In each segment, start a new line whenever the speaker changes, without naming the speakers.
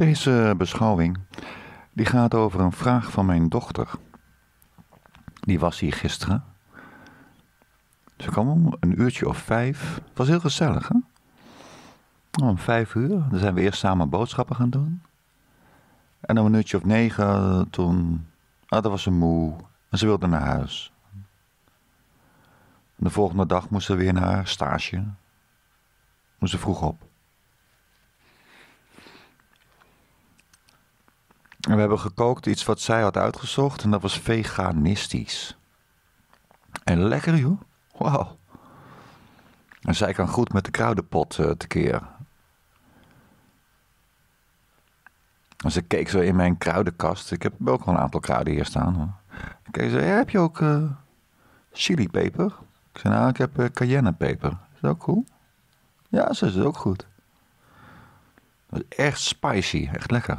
Deze beschouwing die gaat over een vraag van mijn dochter. Die was hier gisteren. Ze kwam om een uurtje of vijf. Het was heel gezellig, hè? Om vijf uur. Dan zijn we eerst samen boodschappen gaan doen. En om een uurtje of negen, toen. Ah, dat was ze moe. En ze wilde naar huis. de volgende dag moest ze weer naar haar stage. Moest ze vroeg op. En we hebben gekookt iets wat zij had uitgezocht en dat was veganistisch. En lekker joh. Wauw. En zij kan goed met de kruidenpot uh, tekeer. En ze keek zo in mijn kruidenkast. Ik heb ook wel een aantal kruiden hier staan. Hoor. En keek zo, heb je ook eh, chilipeper? Ik zei, nou, ik heb uh, eh, cayennepeper. Is dat ook cool? Ja, ze is ook goed. Dat is echt spicy, echt lekker.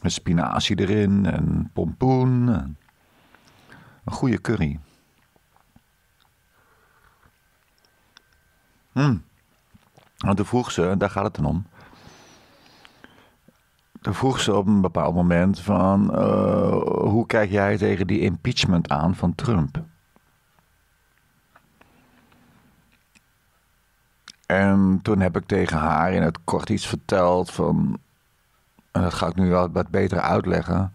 Met spinazie erin en pompoen. een goede curry. Mm. En toen vroeg ze, daar gaat het dan om. Toen vroeg ze op een bepaald moment van... Eh, hoe kijk jij tegen die impeachment aan van Trump? En toen heb ik tegen haar in het kort iets verteld van dat ga ik nu wel wat beter uitleggen.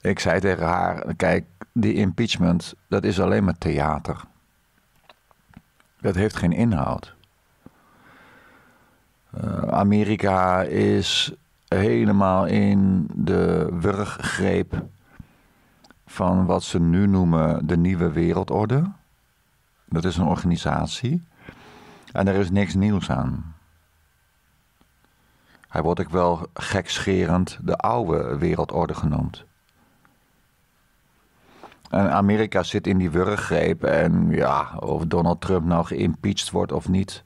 Ik zei tegen haar: Kijk, die impeachment, dat is alleen maar theater. Dat heeft geen inhoud. Eh, Amerika is helemaal in de wurggreep van wat ze nu noemen de nieuwe wereldorde. Dat is een organisatie. En er is niks nieuws aan. Hij wordt ook wel gekscherend de oude wereldorde genoemd. En Amerika zit in die wurggreep en ja, of Donald Trump nou geïmpeached wordt of niet,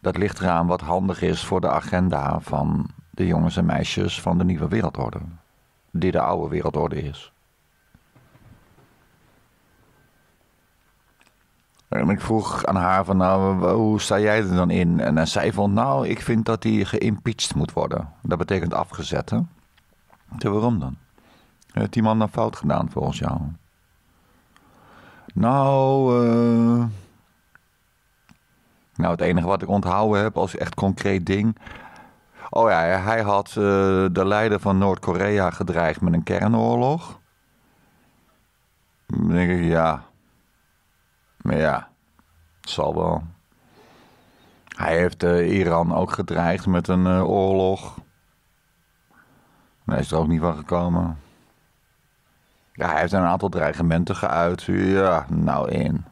dat ligt eraan wat handig is voor de agenda van de jongens en meisjes van de nieuwe wereldorde, die de oude wereldorde is. En eh, ik vroeg aan haar van, nou, hoe sta jij er dan in? En eh, zij vond, nou, ik vind dat hij geïmpeached moet worden. Dat betekent afgezet, waarom dan? Heeft die man dan fout gedaan volgens jou? Nou, eh, nou, het enige wat ik onthouden heb als echt concreet ding. Oh ja, hij had de leider van Noord-Korea gedreigd met een kernoorlog. Dan denk ik, ja, maar ja, zal wel. Hij heeft eh, Iran ook gedreigd met een eh, oorlog. Daar is er ook niet van gekomen. Ja, hij heeft een aantal dreigementen geuit. Ja, nou in.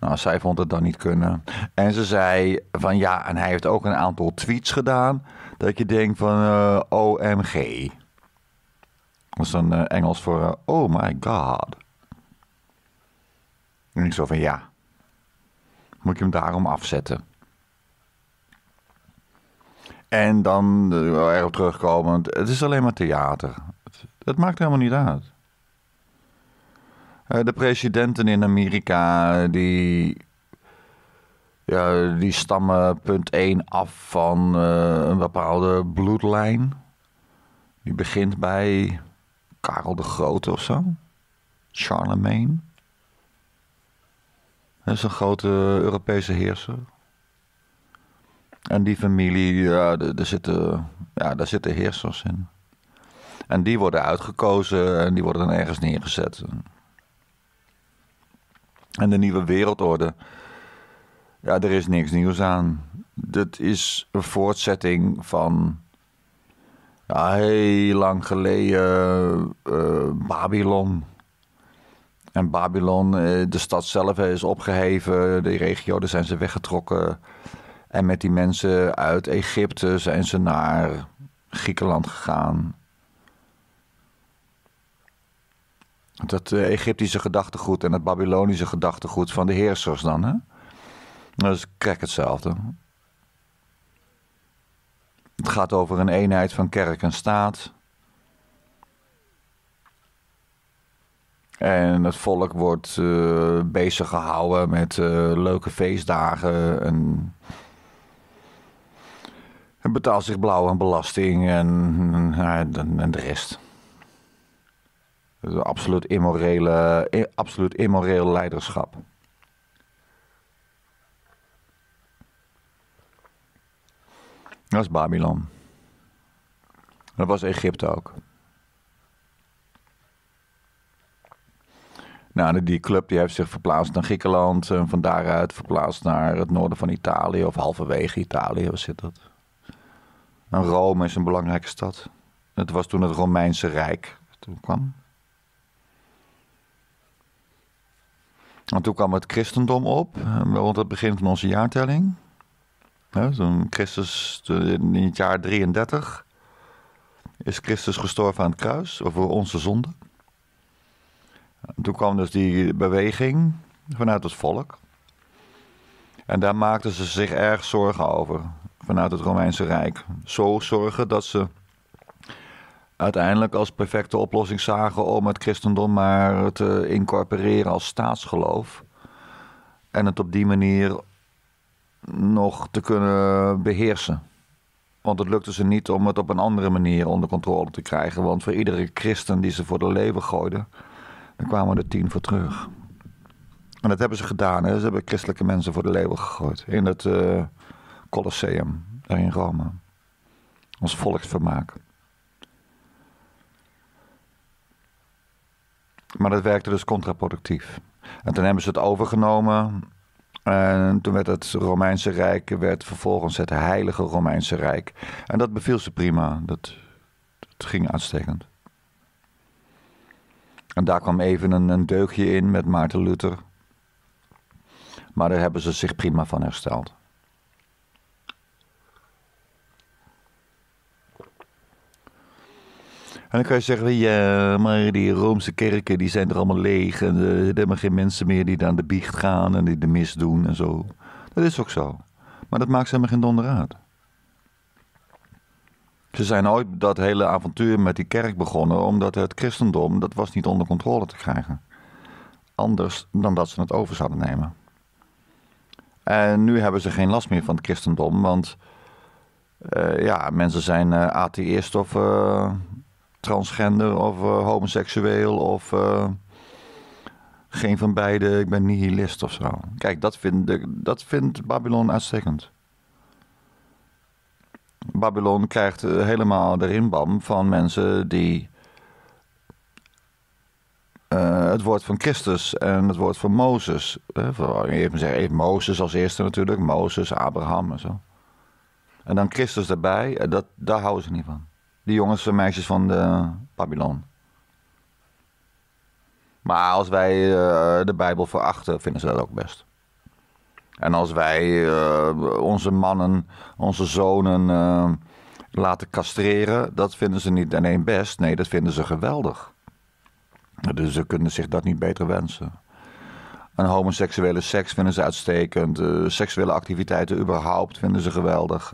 Nou, zij vond het dan niet kunnen. En ze zei van ja, en hij heeft ook een aantal tweets gedaan. Dat je denkt van eh, OMG. Dat is dan Engels voor oh my god. En ik zo van ja. Moet je hem daarom afzetten? En dan eh, erop terugkomend, het is alleen maar theater. Het, maakt helemaal niet uit. Eh, de presidenten in Amerika, die, ja, die stammen punt 1 af van eh, een bepaalde bloedlijn. Die begint bij Karel de Grote of zo. Charlemagne. Dat is een grote Europese heerser. En die familie, ja, daar zitten, ja, daar zitten heersers in. En die worden uitgekozen en die worden dan ergens neergezet. En de nieuwe wereldorde, ja, er is niks nieuws aan. Dat is een voortzetting van heel lang geleden eh, Babylon. En Babylon, eh, de stad zelf is opgeheven, de regio, daar zijn ze weggetrokken. En met die mensen uit Egypte zijn ze naar Griekenland gegaan. Dat eh, Egyptische gedachtegoed en het Babylonische gedachtegoed van de heersers dan, hè? Dat is krek hetzelfde. Het gaat over een eenheid van kerk en staat. En het volk wordt uh, bezig gehouden met eh, leuke feestdagen. En, betaalt zich blauw aan belasting en, en, de rest. Absoluut, immorele, absoluut immoreel leiderschap. Dat is Babylon. Dat was Egypte ook. Nou, die club die heeft zich verplaatst naar Griekenland. En eh, van daaruit verplaatst naar het noorden van Italië. Of halverwege Italië, waar zit dat? En nou, Rome is een belangrijke stad. Het was toen het Romeinse Rijk toen kwam. En toen kwam het christendom op, eh, rond het begin van onze jaartelling. toen Christus, in het jaar 33, is Christus gestorven aan het kruis, voor onze zonden toen kwam dus die beweging vanuit het volk. En daar maakten ze zich erg zorgen over vanuit het Romeinse Rijk. Zo zorgen dat ze uiteindelijk als perfecte oplossing zagen om het christendom maar te incorporeren als staatsgeloof. En het op die manier nog te kunnen beheersen. Want het lukte ze niet om het op een andere manier onder controle te krijgen. Want voor iedere christen die ze voor de leven gooiden, en kwamen er tien voor terug. En dat hebben ze gedaan. Hè. Ze hebben christelijke mensen voor de leeuw gegooid. In het eh, Colosseum, daar in Rome. Als volksvermaak. Maar dat werkte dus contraproductief. En toen hebben ze het overgenomen. En toen werd het Romeinse Rijk werd vervolgens het Heilige Romeinse Rijk. En dat beviel ze prima. Dat, ging uitstekend. En daar kwam even een, een deugje in met Maarten Luther. Maar daar hebben ze zich prima van hersteld. En dan kan je zeggen, ja, maar die Roomse kerken die zijn er allemaal leeg. En eh, er hebben geen mensen meer die daar aan de biecht gaan en die de mis doen en zo. Dat is ook zo. Maar dat maakt ze helemaal geen donder uit. Ze zijn ooit dat hele avontuur met die kerk begonnen, omdat het christendom, dat was niet onder controle te krijgen. Anders dan dat ze het over zouden nemen. En nu hebben ze geen last meer van het christendom, want eh, ja, mensen zijn uh, atheïst of eh, transgender of homoseksueel of geen van beide, ik ben nihilist of zo. Kijk, dat vindt, dat vindt Babylon uitstekend. Babylon krijgt eh, helemaal de rimbam van mensen die eh, het woord van Christus en het woord van Mozes. even zeggen, even Mozes als eerste natuurlijk, Mozes, Abraham en zo. En dan Christus erbij, eh, dat, daar houden ze niet van. Die jongens en meisjes van de Babylon. Maar als wij de Bijbel verachten, vinden ze dat ook best. En als wij eh, onze mannen, onze zonen eh, laten castreren, dat vinden ze niet alleen best, nee, dat vinden ze geweldig. Dus ze kunnen zich dat niet beter wensen. Een homoseksuele seks vinden ze uitstekend. Eh, seksuele activiteiten überhaupt vinden ze geweldig.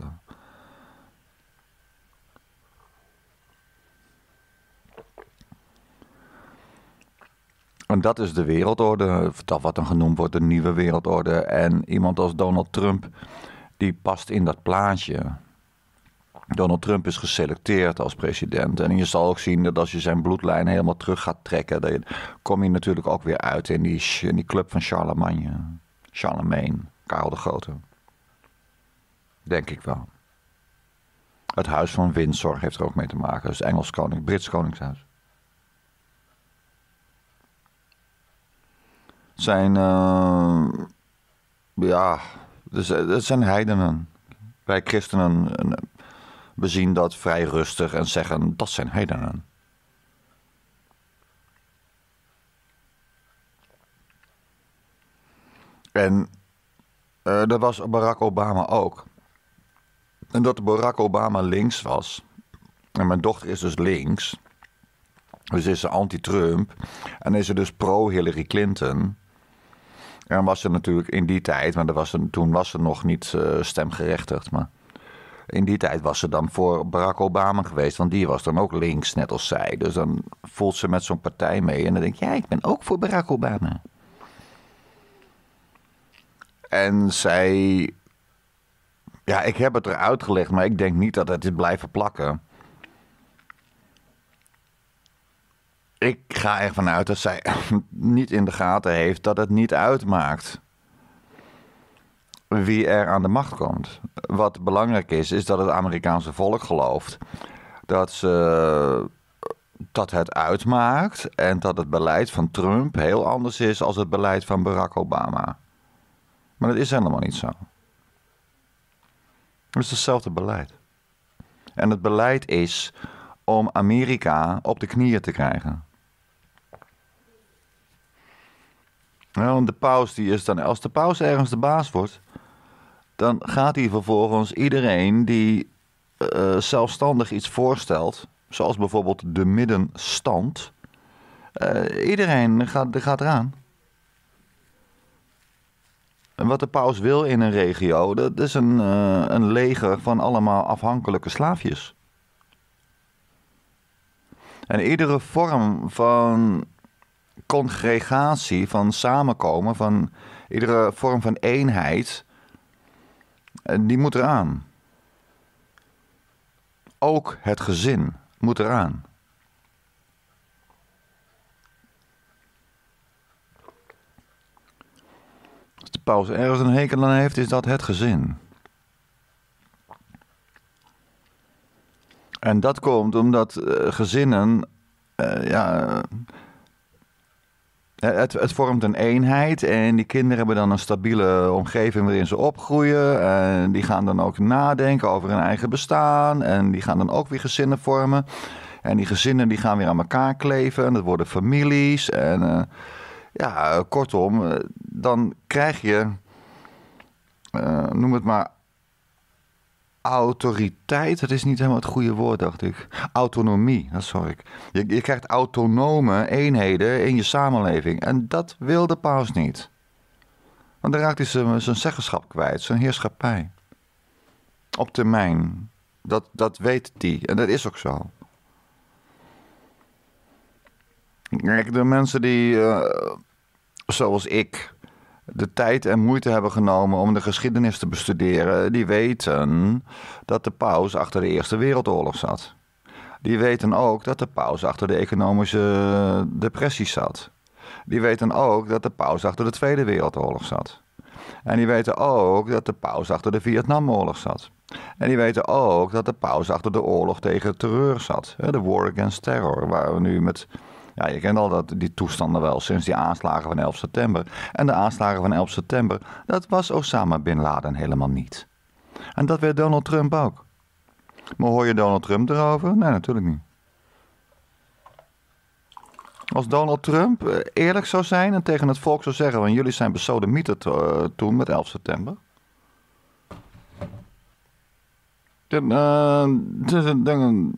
En dat is de wereldorde, dat wat dan genoemd wordt de nieuwe wereldorde. En iemand als Donald Trump, die past in dat plaatje. Donald Trump is geselecteerd als president. En je zal ook zien dat als je zijn bloedlijn helemaal terug gaat trekken, dan kom je natuurlijk ook weer uit in die, in die club van Charlemagne. Charlemagne, Karel de Grote. Denk ik wel. Het huis van Windsor heeft er ook mee te maken. Dus Engels koning, Brits koningshuis. zijn. Eh, ja, dus, eh, dat zijn heidenen. Wij christenen bezien eh, dat vrij rustig en zeggen dat zijn heidenen. En dat was Barack Obama ook. En dat Barack Obama links was. En mijn dochter is dus links. Dus is ze anti-Trump. En is ze dus pro-Hillary Clinton. En was ze natuurlijk in die tijd, maar was toen was ze nog niet uh, stemgerechtigd. Maar in die tijd was ze dan voor Barack Obama geweest, want die was dan ook links, net als zij. Dus dan voelt ze met zo'n partij mee en dan denk je, ja, ik ben ook voor Barack Obama. En zij. Ja, ik heb het eruit gelegd, maar ik denk niet dat het dit blijven plakken. ik ga ervan uit dat zij niet in de gaten heeft dat het niet uitmaakt wie er aan de macht komt. Wat belangrijk is, is dat het Amerikaanse volk gelooft dat ze dat het uitmaakt en dat het beleid van Trump heel anders is als het beleid van Barack Obama. Maar dat is helemaal niet zo. Het is hetzelfde beleid. En het beleid is om Amerika op de knieën te krijgen. Nou, de paus die is dan, als de paus ergens de baas wordt, dan gaat hij vervolgens iedereen die eh, zelfstandig iets voorstelt, zoals bijvoorbeeld de middenstand, eh, iedereen gaat, gaat eraan. En wat de paus wil in een regio, dat is een, eh, een leger van allemaal afhankelijke slaafjes. En iedere vorm van congregatie, van samenkomen, van iedere vorm van eenheid, eh, die moet eraan. Ook het gezin moet eraan. Als de paus ergens een hekel aan heeft, is dat het gezin. En dat komt omdat eh, gezinnen eh, ja, het, het, vormt een eenheid en die kinderen hebben dan een stabiele omgeving waarin ze opgroeien. En die gaan dan ook nadenken over hun eigen bestaan en die gaan dan ook weer gezinnen vormen. En die gezinnen die gaan weer aan elkaar kleven en dat worden families. En eh, ja, kortom, eh, dan krijg je, eh, noem het maar autoriteit, dat is niet helemaal het goede woord, dacht ik. Autonomie, dat sorry ik. Je, je, krijgt autonome eenheden in je samenleving. En dat wil de paus niet. Want dan raakt hij zijn, zeggenschap kwijt, zijn heerschappij. Op termijn. Dat, dat weet hij. En dat is ook zo. Kijk, de mensen die, eh, zoals ik, de tijd en moeite hebben genomen om de geschiedenis te bestuderen, die weten dat de paus achter de Eerste Wereldoorlog zat. Die weten ook dat de paus achter de economische depressie zat. Die weten ook dat de paus achter de Tweede Wereldoorlog zat. En die weten ook dat de paus achter de Vietnamoorlog zat. En die weten ook dat de paus achter de oorlog tegen terreur zat. De war against terror, waar we nu met ja, je kent al dat, die toestanden wel sinds die aanslagen van 11 september. En de aanslagen van 11 september, dat was Osama Bin Laden helemaal niet. En dat weet Donald Trump ook. Maar hoor je Donald Trump erover? Nee, natuurlijk niet. Als Donald Trump eh, eerlijk zou zijn en tegen het volk zou zeggen: van jullie zijn besodemieter eh, toen met 11 september. Dan, uh, dan,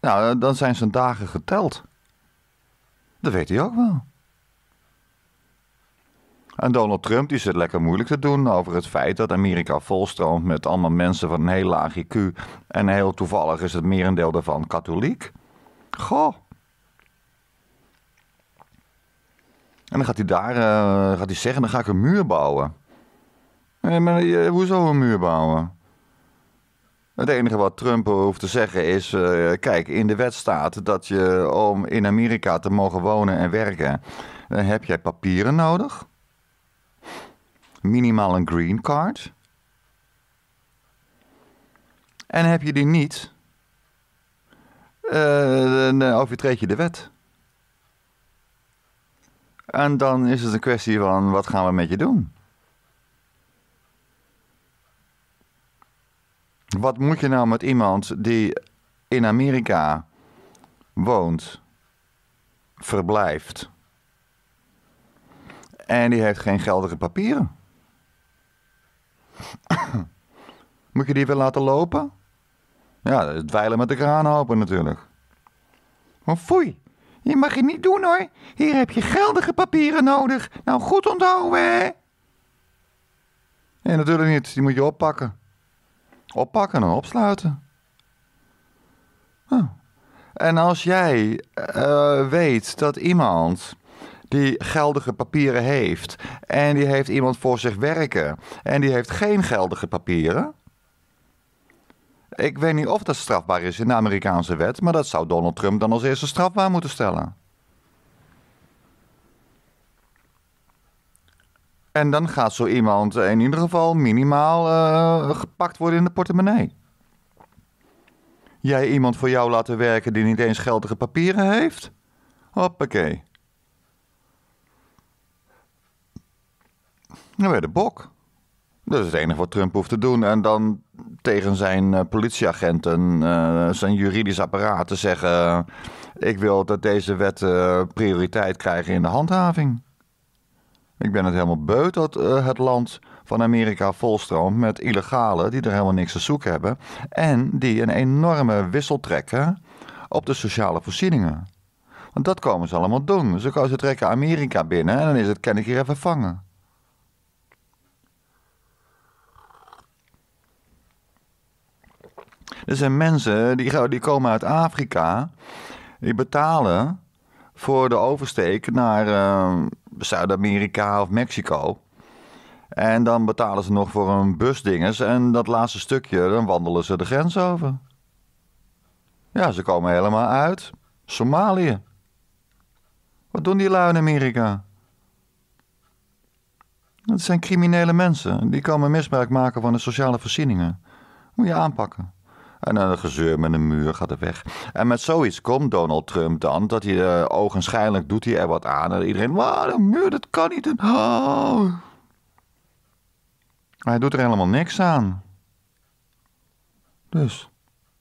nou, eh, dan zijn zijn dagen geteld. Dat weet hij ook wel. En Donald Trump die zit lekker moeilijk te doen over het feit dat Amerika volstroomt met allemaal mensen van een heel laag IQ. En heel toevallig is het merendeel daarvan katholiek. Goh. En dan gaat hij daar eh, gaat hij zeggen, dan ga ik een muur bouwen. Nee, eh, maar, uh, hoezo een muur bouwen? Nou, het enige wat Trump hoeft te zeggen is: eh, kijk, in de wet staat dat je om in Amerika te mogen wonen en werken, uh, heb jij papieren nodig? Minimaal een green card. En heb je die niet, uh, dan overtreed je de wet. En dan is het een kwestie van wat gaan we met je doen? Wat moet je nou met iemand die in Amerika woont, verblijft en die heeft geen geldige papieren? moet je die weer laten lopen? Ja, dat is dweilen met de kraan open natuurlijk. Maar oh, foei, je mag je niet doen hoor. Hier heb je geldige papieren nodig. Nou, goed onthouden hè. Nee, natuurlijk niet. Die moet je oppakken oppakken en opsluiten. Ah. En als jij eh, weet dat iemand die geldige papieren heeft en die heeft iemand voor zich werken en die heeft geen geldige papieren. Ik weet niet of dat strafbaar is in de Amerikaanse wet, maar dat zou Donald Trump dan als eerste strafbaar moeten stellen. En dan gaat zo iemand eh, in ieder geval minimaal eh, gepakt worden in de portemonnee. Jij iemand voor jou laten werken die niet eens geldige papieren heeft? Hoppakee. Dan weer de bok. Dat is het enige wat Trump hoeft te doen. En dan tegen zijn eh, politieagenten, zijn juridisch apparaat te zeggen... ik wil dat deze wet prioriteit krijgen in de handhaving. Ik ben het helemaal beu dat eh, het land van Amerika volstroomt met illegalen die er helemaal niks te zoeken hebben. En die een enorme wissel trekken op de sociale voorzieningen. Want dat komen ze allemaal doen. Ze, ze trekken Amerika binnen en dan is het ik hier even vangen. Er zijn mensen die, die komen uit Afrika, die betalen voor de oversteek naar, ehm, Zuid-Amerika of Mexico. En dan betalen ze nog voor een busdinges. En dat laatste stukje, dan wandelen ze de grens over. Ja, ze komen helemaal uit. Somalië. Wat doen die lui in Amerika? Dat zijn criminele mensen. Die komen misbruik maken van de sociale voorzieningen. Moet je aanpakken. En een gezeur met een muur gaat er weg. En met zoiets komt Donald Trump dan, dat hij uh, ogenschijnlijk doet hij er wat aan. En iedereen, wauw, een muur, dat kan niet. Oh. Hij doet er helemaal niks aan. Dus,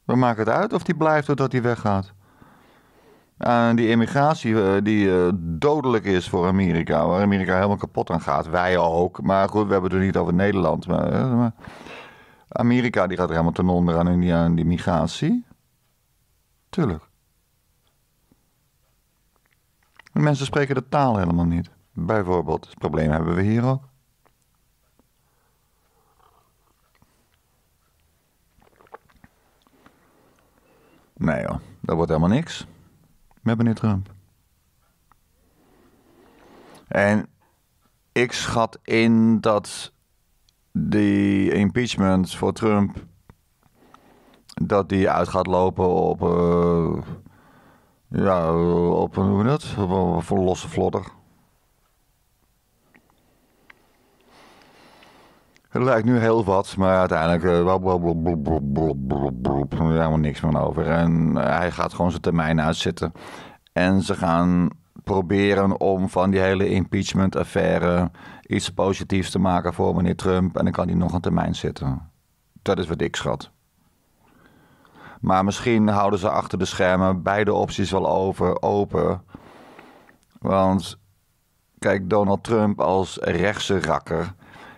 we maken het uit of die blijft of dat hij weggaat. En die immigratie eh, die eh, dodelijk is voor Amerika, waar Amerika helemaal kapot aan gaat. Wij ook, maar goed, we hebben het er niet over Nederland. maar Amerika die gaat er helemaal ten onder aan die, die migratie. Tuurlijk. mensen spreken de taal helemaal niet. Bijvoorbeeld, het probleem hebben we hier ook. Nee joh, dat wordt helemaal niks met meneer Trump. En ik schat in dat die impeachment voor Trump, dat die uit gaat lopen op, uh, ja, op een, hoe dat? Op een, voor losse vlodder. Het lijkt nu heel wat, maar uiteindelijk uh, helemaal niks meer over. En hij gaat gewoon zijn termijn uitzitten. En ze gaan proberen om van die hele impeachment-affaire iets positiefs te maken voor meneer Trump. En dan kan hij nog een termijn zitten. Dat is wat ik schat. Maar misschien houden ze achter de schermen beide opties wel over, open. Want kijk, Donald Trump als rechtse rakker,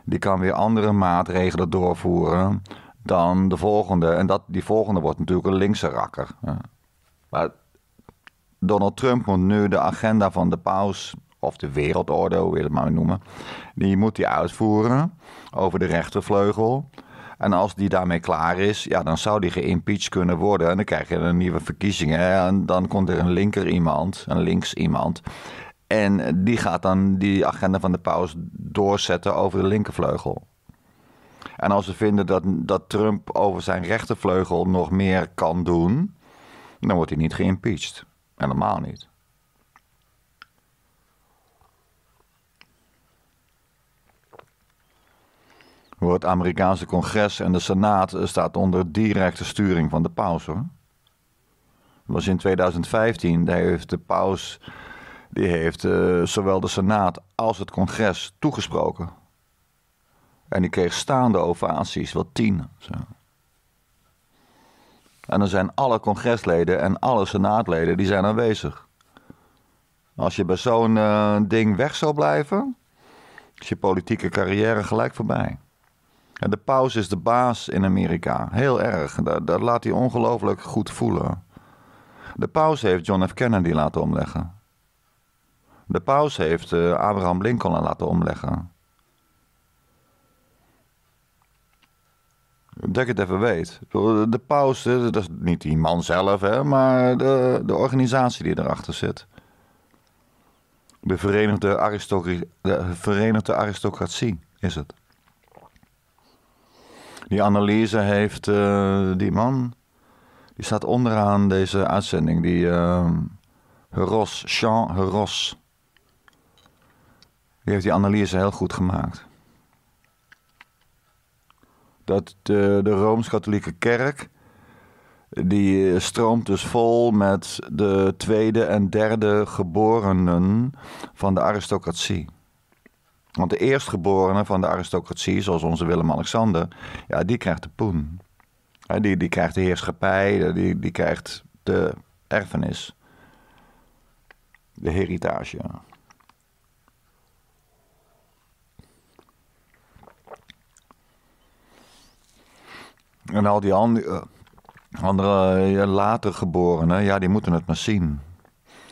die kan weer andere maatregelen doorvoeren dan de volgende. En dat, die volgende wordt natuurlijk een linkse rakker. Maar Donald Trump moet nu de agenda van de paus, of de wereldorde, hoe wil je het maar noemen, die moet hij uitvoeren over de rechtervleugel. En als die daarmee klaar is, ja, dan zou die geïmpeached kunnen worden. En dan krijg je een nieuwe verkiezingen. En dan komt er een linker iemand, een links iemand. En die gaat dan die agenda van de paus doorzetten over de linkervleugel. En als ze vinden dat, dat Trump over zijn rechtervleugel nog meer kan doen, dan wordt hij niet geïmpeached. Helemaal niet. Voor het Amerikaanse congres en de Senaat staat onder directe sturing van de paus hoor. was in 2015, daar heeft de paus die heeft eh, zowel de Senaat als het congres toegesproken. En die kreeg staande ovaties, wat tien. Zo. En dan zijn alle congresleden en alle senaatleden die zijn aanwezig. Als je bij zo'n eh, ding weg zou blijven, is je politieke carrière gelijk voorbij. En de paus is de baas in Amerika. Heel erg. Dat, dat laat hij ongelooflijk goed voelen. De paus heeft John F. Kennedy laten omleggen. De paus heeft eh, Abraham Lincoln laten omleggen. dat ik het even weet. De paus, dat is niet die man zelf, hè, maar de, de organisatie die erachter zit. De Verenigde, Aristocratie, de Verenigde Aristocratie is het. Die analyse heeft eh, die man. Die staat onderaan deze uitzending. Die uh, eh, Heros, Jean Heros. Die heeft die analyse heel goed gemaakt dat de, de Rooms-Katholieke Kerk, die eh, stroomt dus vol met de tweede en derde geborenen van de aristocratie. Want de eerstgeborene van de aristocratie, zoals onze Willem-Alexander, ja, die krijgt de poen. Die, die krijgt de heerschappij, die, die krijgt de erfenis. De heritage. En al die eh, andere, andere eh, later geborenen, ja, die moeten het maar zien.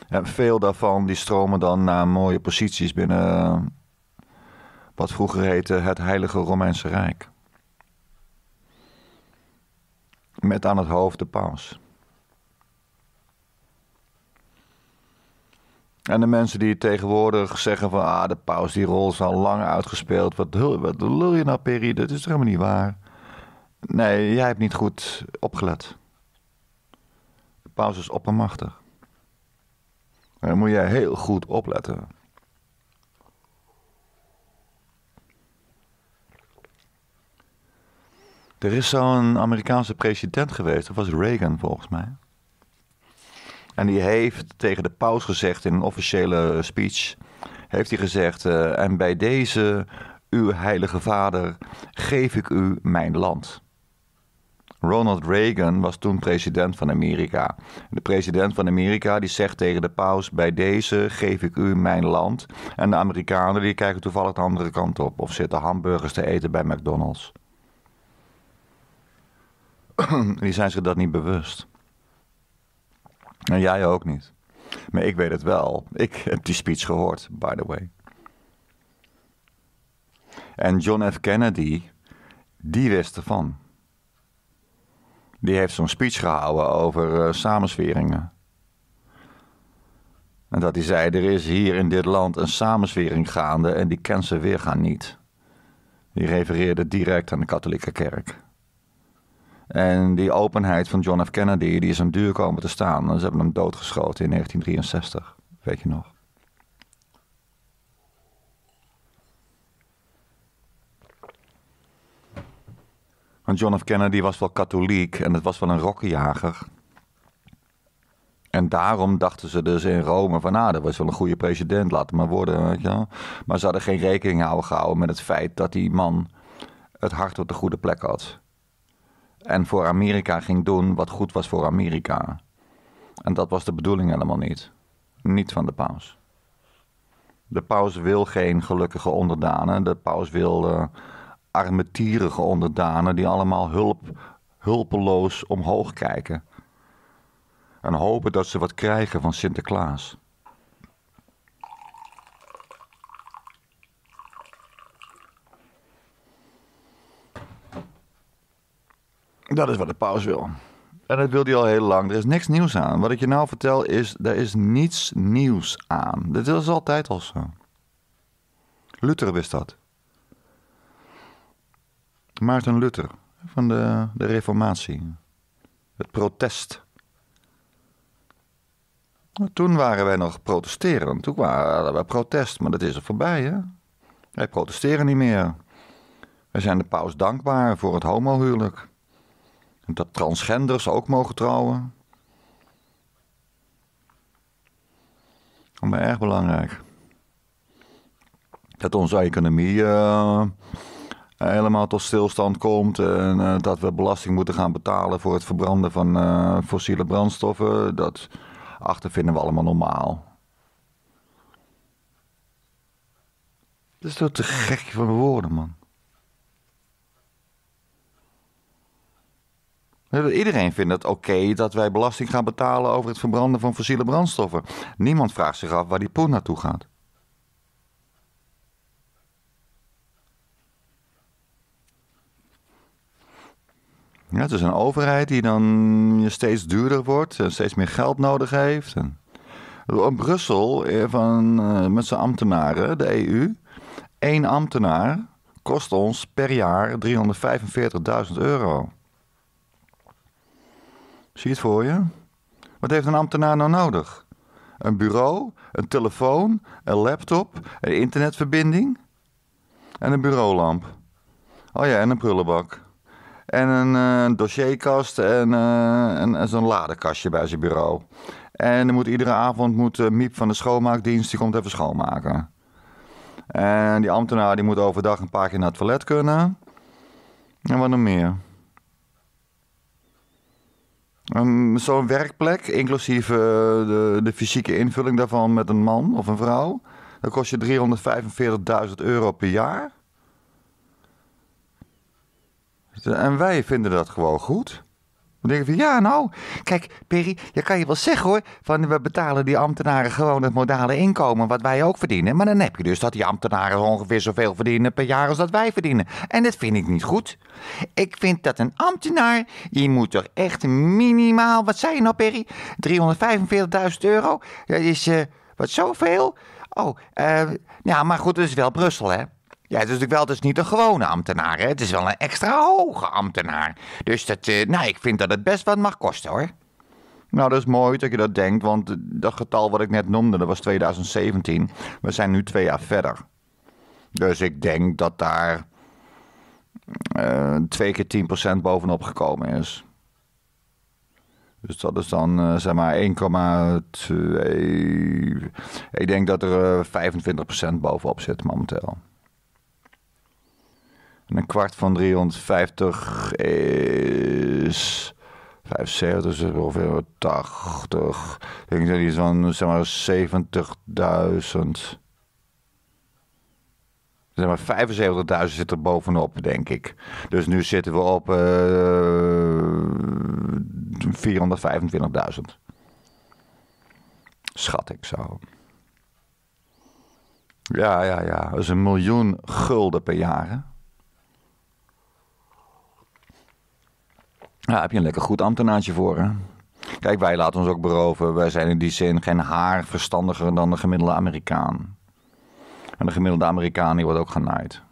En veel daarvan die stromen dan naar mooie posities binnen eh, wat vroeger heette het Heilige Romeinse Rijk. Met aan het hoofd de paus. En de mensen die tegenwoordig zeggen van ah, de paus, die rol is al lang uitgespeeld. Wat, wat lul je nou, Peri? Dat is helemaal niet waar? Nee, jij hebt niet goed opgelet. De pauze is oppermachtig. dan moet jij heel goed opletten. Er is zo'n Amerikaanse president geweest, dat was Reagan volgens mij. En die heeft tegen de paus gezegd in een officiële speech: heeft hij gezegd, eh, en bij deze, uw heilige vader, geef ik u mijn land. Ronald Reagan was toen president van Amerika. De president van Amerika die zegt tegen de paus: bij deze geef ik u mijn land. En de Amerikanen die kijken toevallig de andere kant op of zitten hamburgers te eten bij McDonald's. die zijn zich dat niet bewust. En jij ook niet. Maar ik weet het wel. Ik heb die speech gehoord, by the way. En John F. Kennedy, die wist ervan. Die heeft zo'n speech gehouden over uh, samensweringen. En dat hij zei, er is hier in dit land een samenswering gaande en die kent ze weer gaan niet. Die refereerde direct aan de katholieke kerk. En die openheid van John F. Kennedy, die is hem duur komen te staan. Ze hebben hem doodgeschoten in 1963, weet je nog. Want John F. Kennedy was wel katholiek en het was wel een rokkenjager. En daarom dachten ze dus in Rome van, ah, dat was wel een goede president, laat hem maar worden. Weet je Maar ze hadden geen rekening houden gehouden met het feit dat die man het hart op de goede plek had. En voor Amerika ging doen wat goed was voor Amerika. En dat was de bedoeling helemaal niet. Niet van de paus. De paus wil geen gelukkige onderdanen. De paus wil eh, Arme tierige onderdanen die allemaal hulp, hulpeloos omhoog kijken. En hopen dat ze wat krijgen van Sinterklaas. Dat is wat de paus wil. En dat wil hij al heel lang. Er is niks nieuws aan. Wat ik je nou vertel is, er is niets nieuws aan. Dit is altijd al zo. Luther wist dat. Maarten Luther van de, de Reformatie. Het protest. Toen waren wij nog protesteren. Toen waren we protest, maar dat is er voorbij, hè? Wij protesteren niet meer. Wij zijn de paus dankbaar voor het homohuwelijk. En dat transgenders ook mogen trouwen. Dat erg belangrijk. Dat onze economie eh, eh, helemaal tot stilstand komt. En eh, dat we belasting moeten gaan betalen voor het verbranden van eh, fossiele brandstoffen. Dat achter vinden we allemaal normaal. Dat is toch te gek van de woorden, man. Iedereen vindt het oké dat wij belasting gaan betalen over het verbranden van fossiele brandstoffen. Niemand vraagt zich af waar die poen naartoe gaat. Ja, het is een overheid die dan steeds duurder wordt en steeds meer geld nodig heeft. En in Brussel, eh, van, eh, met zijn ambtenaren, de EU, Eén ambtenaar kost ons per jaar 345.000 euro. Zie je het voor je? Wat heeft een ambtenaar nou nodig? Een bureau, een telefoon, een laptop, een internetverbinding en een bureaulamp. Oh ja, en een prullenbak. En een eh, dossierkast eh, en, en, zo'n ladekastje bij zijn bureau. En dan moet iedere avond moet eh, Miep van de schoonmaakdienst, die komt even schoonmaken. En die ambtenaar die moet overdag een paar keer naar het toilet kunnen. En wat nog meer? Um, Zo'n werkplek, inclusief de, de, fysieke invulling daarvan met een man of een vrouw, dat kost je 345.000 euro per jaar. En wij vinden dat gewoon goed. We denken van ja, nou, kijk, Perry, je kan je wel zeggen hoor, van we betalen die ambtenaren gewoon het modale inkomen wat wij ook verdienen. Maar dan heb je dus dat die ambtenaren ongeveer zoveel verdienen per jaar als dat wij verdienen. En dat vind ik niet goed. Ik vind dat een ambtenaar, die moet toch echt minimaal, wat zei je nou Perry? 345.000 euro? Dat is, uh, wat zoveel? Oh, uh, ja, maar goed, dat is wel Brussel hè. Ja, het is natuurlijk wel, het is niet een gewone ambtenaar. Hè? Het is wel een extra hoge ambtenaar. Dus dat, eh, nou, ik vind dat het best wat mag kosten hoor. Nou, dat is mooi dat je dat denkt, want dat getal wat ik net noemde, dat was 2017. We zijn nu twee jaar verder. Dus ik denk dat daar eh, twee keer 10% bovenop gekomen is. Dus dat is dan eh, zeg maar 1,2. Ik denk dat er 25% bovenop zit momenteel een kwart van 350 is 75, dus ongeveer 80. Ik denk dat die zo'n zeg maar 70.000. Zeg maar 75.000 zit er bovenop, denk ik. Dus nu zitten we op uh, eh, 425.000. Schat ik zo. Ja, ja, ja. Dat is een miljoen gulden per jaar. Hè? Ja, heb je een lekker goed ambtenaartje voor, hè? Kijk, wij laten ons ook beroven. Wij zijn in die zin geen haar verstandiger dan de gemiddelde Amerikaan. En de gemiddelde Amerikaan wordt ook genaaid.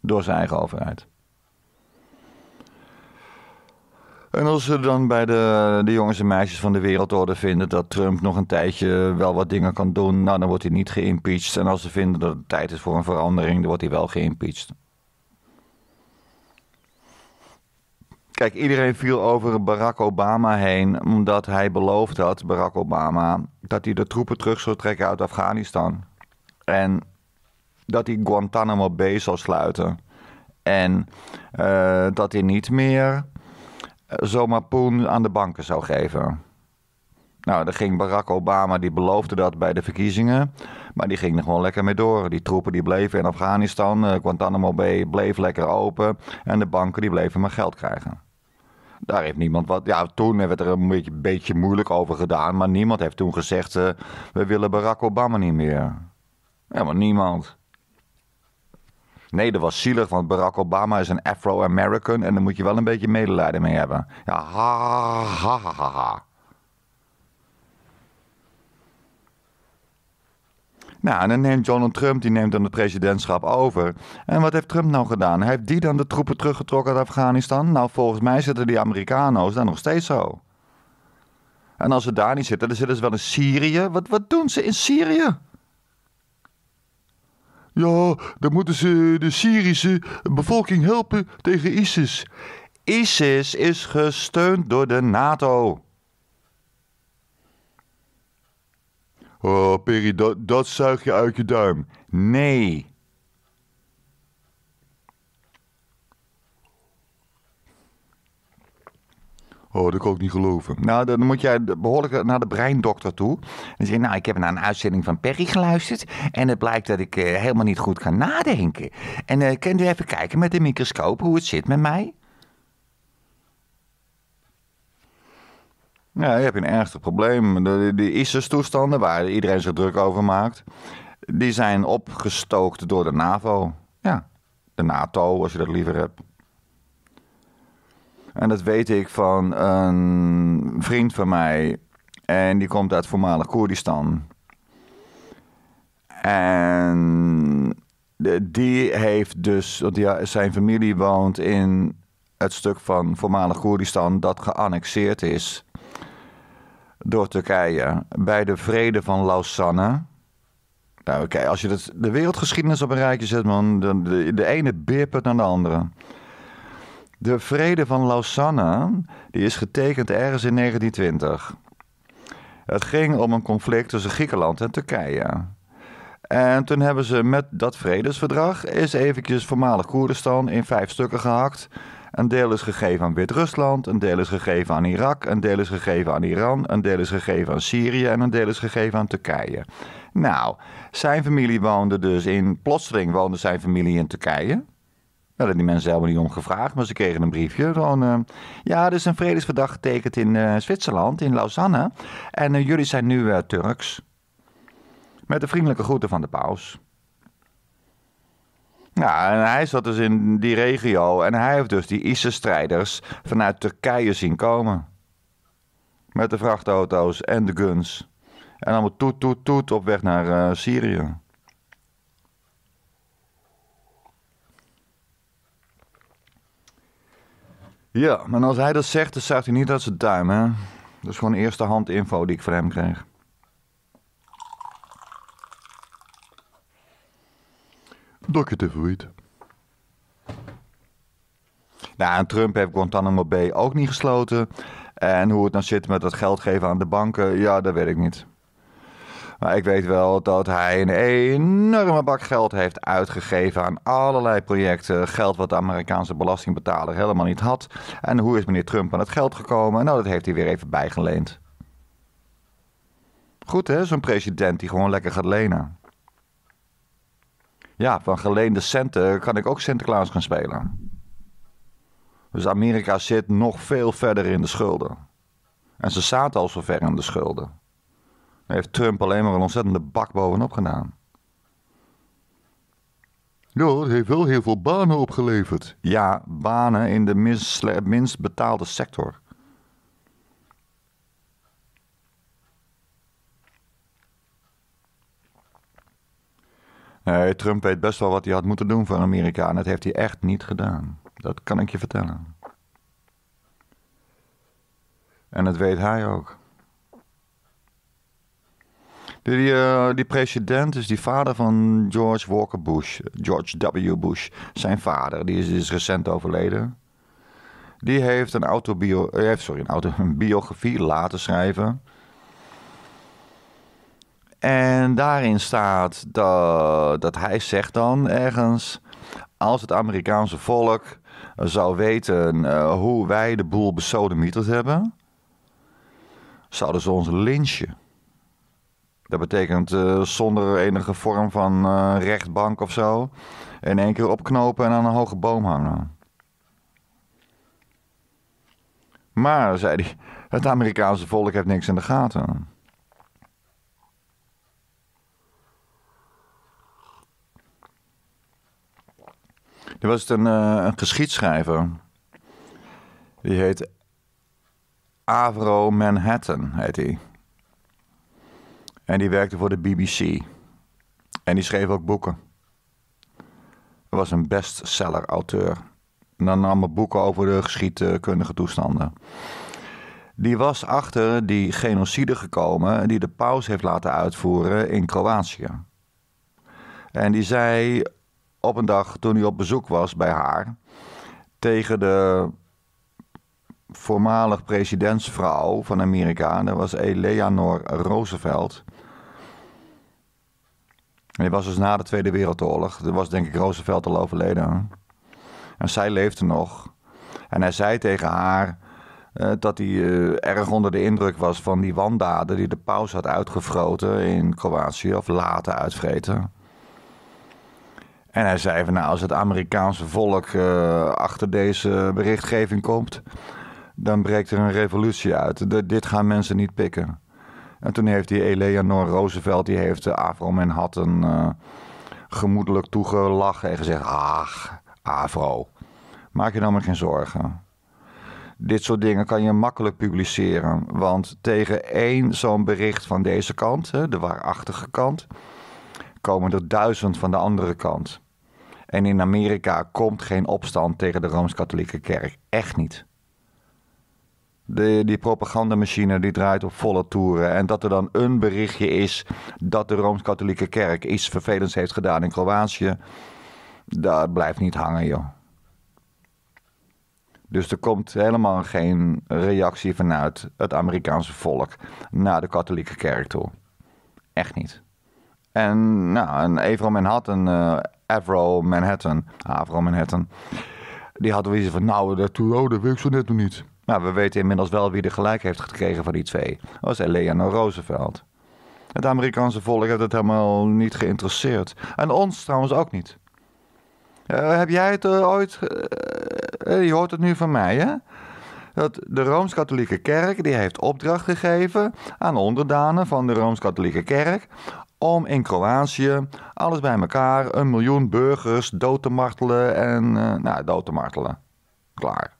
Door zijn eigen overheid. En als ze dan bij de, de jongens en meisjes van de wereldorde vinden dat Trump nog een tijdje wel wat dingen kan doen, nou, dan wordt hij niet geïmpeached. En als ze vinden dat het tijd is voor een verandering, dan wordt hij wel geïmpeached. Kijk, iedereen viel over Barack Obama heen omdat hij beloofd had, Barack Obama, dat hij de troepen terug zou trekken uit Afghanistan. En dat hij Guantanamo Bay zou sluiten. En eh, dat hij niet meer eh, zomaar poen aan de banken zou geven. Nou, dan ging Barack Obama, die beloofde dat bij de verkiezingen. Maar die ging er gewoon lekker mee door. Die troepen die bleven in Afghanistan. Eh, Guantanamo Bay bleef lekker open. En de banken die bleven maar geld krijgen. Daar heeft niemand wat. Ja, toen werd er een beetje, beetje moeilijk over gedaan. Maar niemand heeft toen gezegd: eh, we willen Barack Obama niet meer. Helemaal niemand. Nee, dat was zielig, want Barack Obama is een Afro-American. En daar moet je wel een beetje medelijden mee hebben. Ja, ha, ha, ha. ha. Nou, en dan neemt Donald Trump die neemt dan het presidentschap over. En wat heeft Trump nou gedaan? Heeft die dan de troepen teruggetrokken uit Afghanistan? Nou, volgens mij zitten die Amerikanen daar nog steeds zo. En als ze daar niet zitten, dan zitten ze wel in Syrië. Wat, wat doen ze in Syrië? Ja, dan moeten ze de Syrische bevolking helpen tegen ISIS. ISIS is gesteund door de NATO. Oh, Perry, dat, dat zuig je uit je duim. Nee. Oh, dat kan ik niet geloven. Nou, dan moet jij behoorlijk naar de breindokter toe. En zeg nou, ik heb naar een uitzending van Perry geluisterd. En het blijkt dat ik eh, helemaal niet goed kan nadenken. En uh, kunt u even kijken met de microscoop hoe het zit met mij? Ja, je hebt een ernstig probleem. De, de ISIS-toestanden, waar iedereen zich druk over maakt, die zijn opgestookt door de NAVO. Ja, de NATO, als je dat liever hebt. En dat weet ik van een vriend van mij. En die komt uit voormalig Koerdistan. En die heeft dus, zijn familie woont in het stuk van voormalig Koerdistan dat geannexeerd is door Turkije bij de vrede van Lausanne. Nou, oké, als je dat, de wereldgeschiedenis op een rijtje zet, man, de, de, de ene beerput naar de andere. De vrede van Lausanne, die is getekend ergens in 1920. Het ging om een conflict tussen Griekenland en Turkije. En toen hebben ze met dat vredesverdrag is eventjes voormalig Koerdistan in vijf stukken gehakt. Een deel is gegeven aan Wit-Rusland, een deel is gegeven aan Irak, een deel is gegeven aan Iran, een deel is gegeven aan Syrië en een deel is gegeven aan Turkije. Nou, zijn familie woonde dus in, plotseling woonde zijn familie in Turkije. Daar dat die mensen helemaal niet om gevraagd, maar ze kregen een briefje. Eh, ja, er is een vredesverdrag getekend in eh, Zwitserland, in Lausanne. En eh, jullie zijn nu Turks. Met de vriendelijke groeten van de paus. Ja, en hij zat dus in die regio en hij heeft dus die ISIS-strijders vanuit Turkije zien komen. Met de vrachtauto's en de guns. En allemaal toet, toet, toet op weg naar eh, Syrië. Ja, maar als hij dat zegt, dan zegt hij niet dat ze duim, hè. Dat is gewoon eerste hand info die ik van hem kreeg. Dat te het even Nou, en Trump heeft Guantanamo Bay ook niet gesloten. En hoe het dan nou zit met dat geld geven aan de banken, ja, dat weet ik niet. Maar ik weet wel dat hij een enorme bak geld heeft uitgegeven aan allerlei projecten. Geld wat de Amerikaanse belastingbetaler helemaal niet had. En hoe is meneer Trump aan het geld gekomen? Nou, dat heeft hij weer even bijgeleend. Goed hè, zo'n president die gewoon lekker gaat lenen ja, van geleende centen kan ik ook Sinterklaas gaan spelen. Dus Amerika zit nog veel verder in de schulden. En ze zaten al zo ver in de schulden. Daar heeft Trump alleen maar een ontzettende bak bovenop gedaan. Ja, het heeft wel heel veel banen opgeleverd. Ja, banen in de minst betaalde sector. Nee, Trump weet best wel wat hij had moeten doen voor Amerika. En dat heeft hij echt niet gedaan. Dat kan ik je vertellen. En dat weet hij ook. Die, die, eh, president is die vader van George Walker Bush. George W. Bush. Zijn vader, die is, recent overleden. Die heeft een, autobiografie eh, sorry, een, laten schrijven en daarin staat dat, dat hij zegt dan ergens: als het Amerikaanse volk zou weten eh, hoe wij de boel besodemieterd hebben, zouden ze ons lynchen. Dat betekent eh, zonder enige vorm van eh, rechtbank of zo. In één keer opknopen en aan een hoge boom hangen. Maar, zei hij, het Amerikaanse volk heeft niks in de gaten. Er was een, eh, een geschiedschrijver. Die heet Avro Manhattan, heet hij. En die werkte voor de BBC. En die schreef ook boeken. Hij was een bestseller-auteur. En dan nam hij boeken over de geschiedkundige toestanden. Die was achter die genocide gekomen die de paus heeft laten uitvoeren in Kroatië. En die zei op een dag toen hij op bezoek was bij haar tegen de voormalig presidentsvrouw van Amerika, dat was Eleanor Roosevelt. Hij was dus na de Tweede Wereldoorlog. dat was denk ik Roosevelt al overleden. En zij leefde nog. En hij zei tegen haar eh, dat hij eh, erg onder de indruk was van die wandaden die de paus had uitgefroten in Kroatië of laten uitvreten. En hij zei nou, als het Amerikaanse volk eh, achter deze berichtgeving komt, dan breekt er een revolutie uit. dit gaan mensen niet pikken. En toen heeft die Eleanor Roosevelt, die heeft Afro Manhattan uh, gemoedelijk toegelachen en gezegd, ach, Afro, maak je dan nou maar geen zorgen. Dit soort dingen kan je makkelijk publiceren, want tegen één zo'n bericht van deze kant, de waarachtige kant, komen er duizend van de andere kant. En in Amerika komt geen opstand tegen de Rooms-Katholieke Kerk. Echt niet. De, die propagandamachine die draait op volle toeren. En dat er dan een berichtje is dat de Rooms-Katholieke Kerk iets vervelends heeft gedaan in Kroatië. Dat blijft niet hangen, joh. Dus er komt helemaal geen reactie vanuit het Amerikaanse volk naar de katholieke kerk toe. Echt niet. En nou, en had een. uh, Avro Manhattan. Avro Manhattan. Die hadden we iets van, nou, dat, oh, dat ik zo net nog niet. Nou, we weten inmiddels wel wie de gelijk heeft gekregen van die twee. Dat was Eleanor Roosevelt. Het Amerikaanse volk heeft het helemaal niet geïnteresseerd. En ons trouwens ook niet. Eh, heb jij het eh, ooit... Uh, je hoort het nu van mij, hè? Dat de Rooms-Katholieke Kerk die heeft opdracht gegeven aan onderdanen van de Rooms-Katholieke Kerk om in Kroatië alles bij elkaar een miljoen burgers dood te martelen en eh, nou, dood te martelen. Klaar.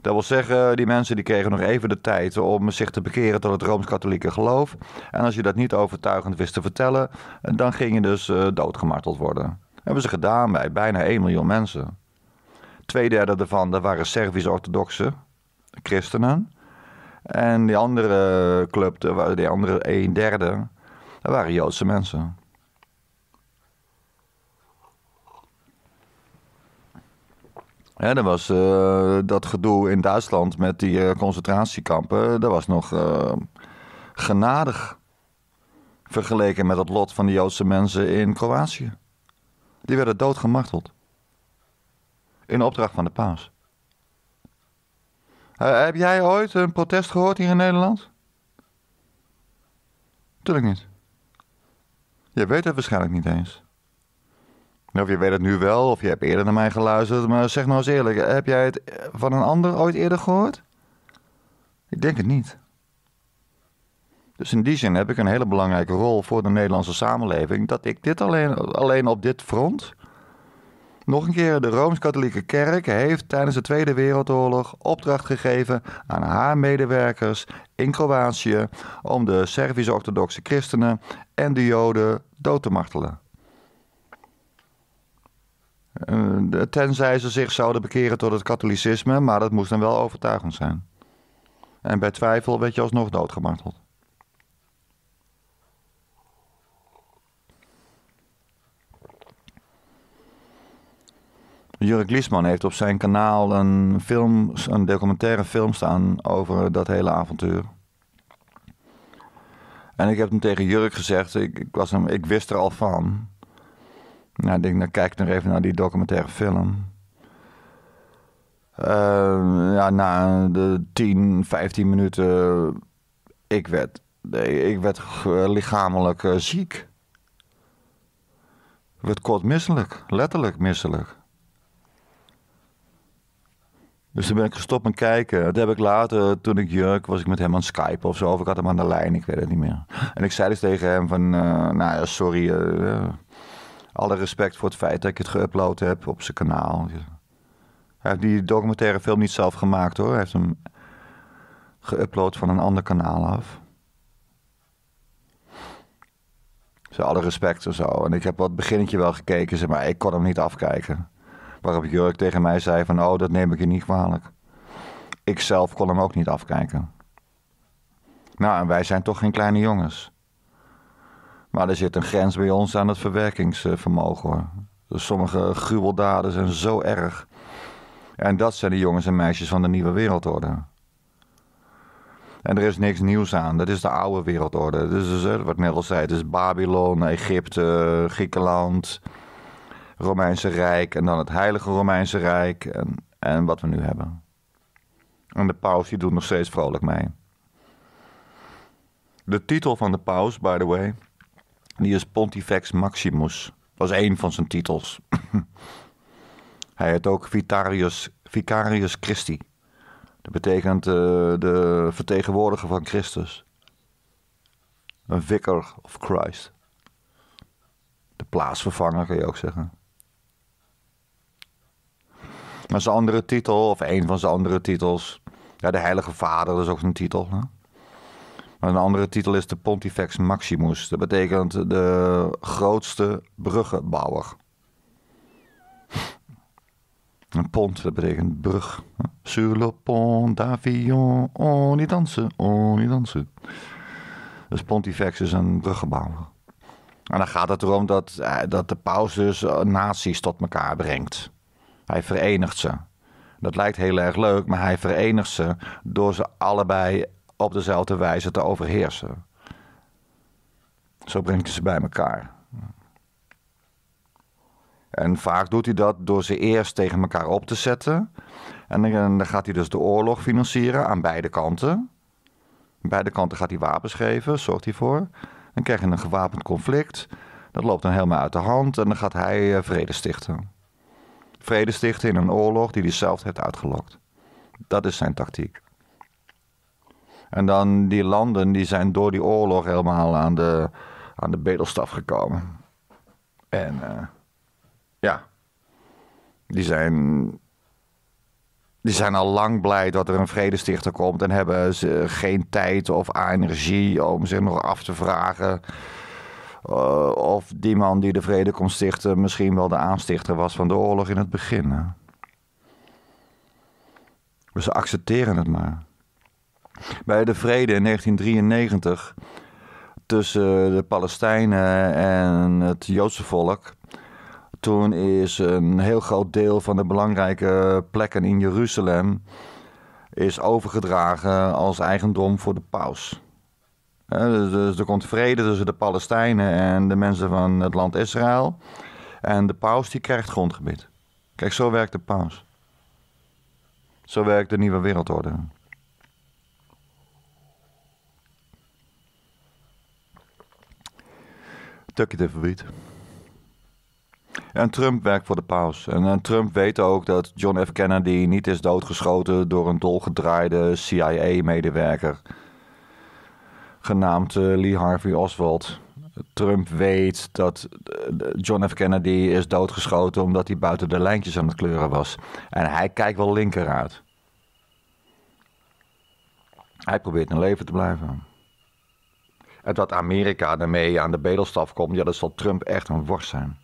Dat wil zeggen, die mensen die kregen nog even de tijd om zich te bekeren tot het Rooms-Katholieke geloof. En als je dat niet overtuigend wist te vertellen, dan ging je dus uh, doodgemarteld worden. Dat hebben ze gedaan bij bijna 1 miljoen mensen. Tweederde daarvan dat waren Servisch-orthodoxe christenen. En die andere club, die andere een derde, dat waren Joodse mensen. Ja, dat was eh, dat gedoe in Duitsland met die eh, concentratiekampen. Dat was nog uh, genadig vergeleken met het lot van de Joodse mensen in Kroatië. Die werden doodgemarteld. In opdracht van de paus. heb jij ooit een protest gehoord hier in Nederland? Tuurlijk niet. Je weet het waarschijnlijk niet eens. Of je weet het nu wel, of je hebt eerder naar mij geluisterd. Maar zeg nou eens eerlijk, heb jij het van een ander ooit eerder gehoord? Ik denk het niet. Dus in die zin heb ik een hele belangrijke rol voor de Nederlandse samenleving. Dat ik dit alleen, alleen op dit front nog een keer, de Rooms-Katholieke Kerk heeft tijdens de Tweede Wereldoorlog opdracht gegeven aan haar medewerkers in Kroatië om de Servische orthodoxe christenen en de Joden dood te martelen. Eh, tenzij ze zich zouden bekeren tot het katholicisme, maar dat moest dan wel overtuigend zijn. En bij twijfel werd je alsnog doodgemarteld. Jurk Liesman heeft op zijn kanaal een, film, een documentaire film staan over dat hele avontuur. En ik heb hem tegen Jurk gezegd, ik, ik was hem, ik wist er al van. Nou, ik denk, dan kijk nog even naar die documentaire film. Ehm, ja, na de 10, 15 minuten, ik werd, ik werd lichamelijk eh, ziek. Ik werd kort misselijk, letterlijk misselijk. Dus toen ben ik gestopt met kijken. Dat heb ik later, toen ik jurk was, ik met hem aan Skype of zo. ik had hem aan de lijn, ik weet het niet meer. En ik zei dus tegen hem van, eh, nou ja, sorry. Eh, eh, alle respect voor het feit dat ik het geüpload heb op zijn kanaal. Hij heeft die documentaire film niet zelf gemaakt hoor. Hij heeft hem geüpload van een ander kanaal af. Dus alle respect en zo. En ik heb wat beginnetje wel gekeken, zeg maar ik kon hem niet afkijken waarop Jurk tegen mij zei van oh, dat neem ik je niet kwalijk. Ik zelf kon hem ook niet afkijken. Nou, en wij zijn toch geen kleine jongens. Maar er zit een grens bij ons aan het verwerkingsvermogen hoor. Dus sommige gruweldaden zijn zo erg. En dat zijn de jongens en meisjes van de nieuwe wereldorde. En er is niks nieuws aan. Dat is de oude wereldorde. Dus, eh, wat net al zei, het is Babylon, Egypte, Griekenland, Romeinse Rijk en dan het Heilige Romeinse Rijk en, en wat we nu hebben. En de paus die doet nog steeds vrolijk mee. De titel van de paus, by the way, die is Pontifex Maximus. Dat is één van zijn titels. Hij heet ook Vitarius, Vicarius Christi. Dat betekent eh, de vertegenwoordiger van Christus. Een vicar of Christ. De plaatsvervanger kun je ook zeggen. Maar zijn andere titel, of een van zijn andere titels. Ja, de Heilige Vader, dat is ook een titel. Hè? Maar een andere titel is de Pontifex Maximus. Dat betekent de grootste bruggenbouwer. Een pont, dat betekent brug. Sur le pont Davion, on y dansen, on y dansen. Dus Pontifex is een bruggenbouwer. En dan gaat het erom dat, eh, dat de paus dus eh, naties tot elkaar brengt. Hij verenigt ze. Dat lijkt heel erg leuk, maar hij verenigt ze door ze allebei op dezelfde wijze te overheersen. Zo brengt hij ze bij elkaar. En vaak doet hij dat door ze eerst tegen elkaar op te zetten. En dan gaat hij dus de oorlog financieren aan beide kanten. Aan beide kanten gaat hij wapens geven, zorgt hij voor. Dan krijg je een gewapend conflict. Dat loopt dan helemaal uit de hand en dan gaat hij eh, vrede stichten vrede in een oorlog die hij zelf heeft uitgelokt. Dat is zijn tactiek. En dan die landen die zijn door die oorlog helemaal aan de, aan de bedelstaf gekomen. En eh, ja, die zijn, die zijn al lang blij dat er een vredestichter komt en hebben ze geen tijd of energie om zich nog af te vragen eh, of die man die de vrede kon stichten misschien wel de aanstichter was van de oorlog in het begin. Hè? Dus ze accepteren het maar. Bij de vrede in 1993 tussen de Palestijnen en het Joodse volk. Toen is een heel groot deel van de belangrijke plekken in Jeruzalem is overgedragen als eigendom voor de paus dus er komt vrede tussen de Palestijnen en de mensen van het land Israël. En de paus die krijgt grondgebied. Kijk, zo werkt de paus. Zo werkt de nieuwe wereldorde. Tukje de verbied. En Trump werkt voor de paus. en, Trump weet ook dat John F. Kennedy niet is doodgeschoten door een dolgedraaide CIA-medewerker genaamd eh, Lee Harvey Oswald. Trump weet dat eh, John F. Kennedy is doodgeschoten omdat hij buiten de lijntjes aan het kleuren was. En hij kijkt wel linker uit. Hij probeert in leven te blijven. En dat Amerika daarmee aan de bedelstaf komt, ja, dat zal Trump echt een worst zijn.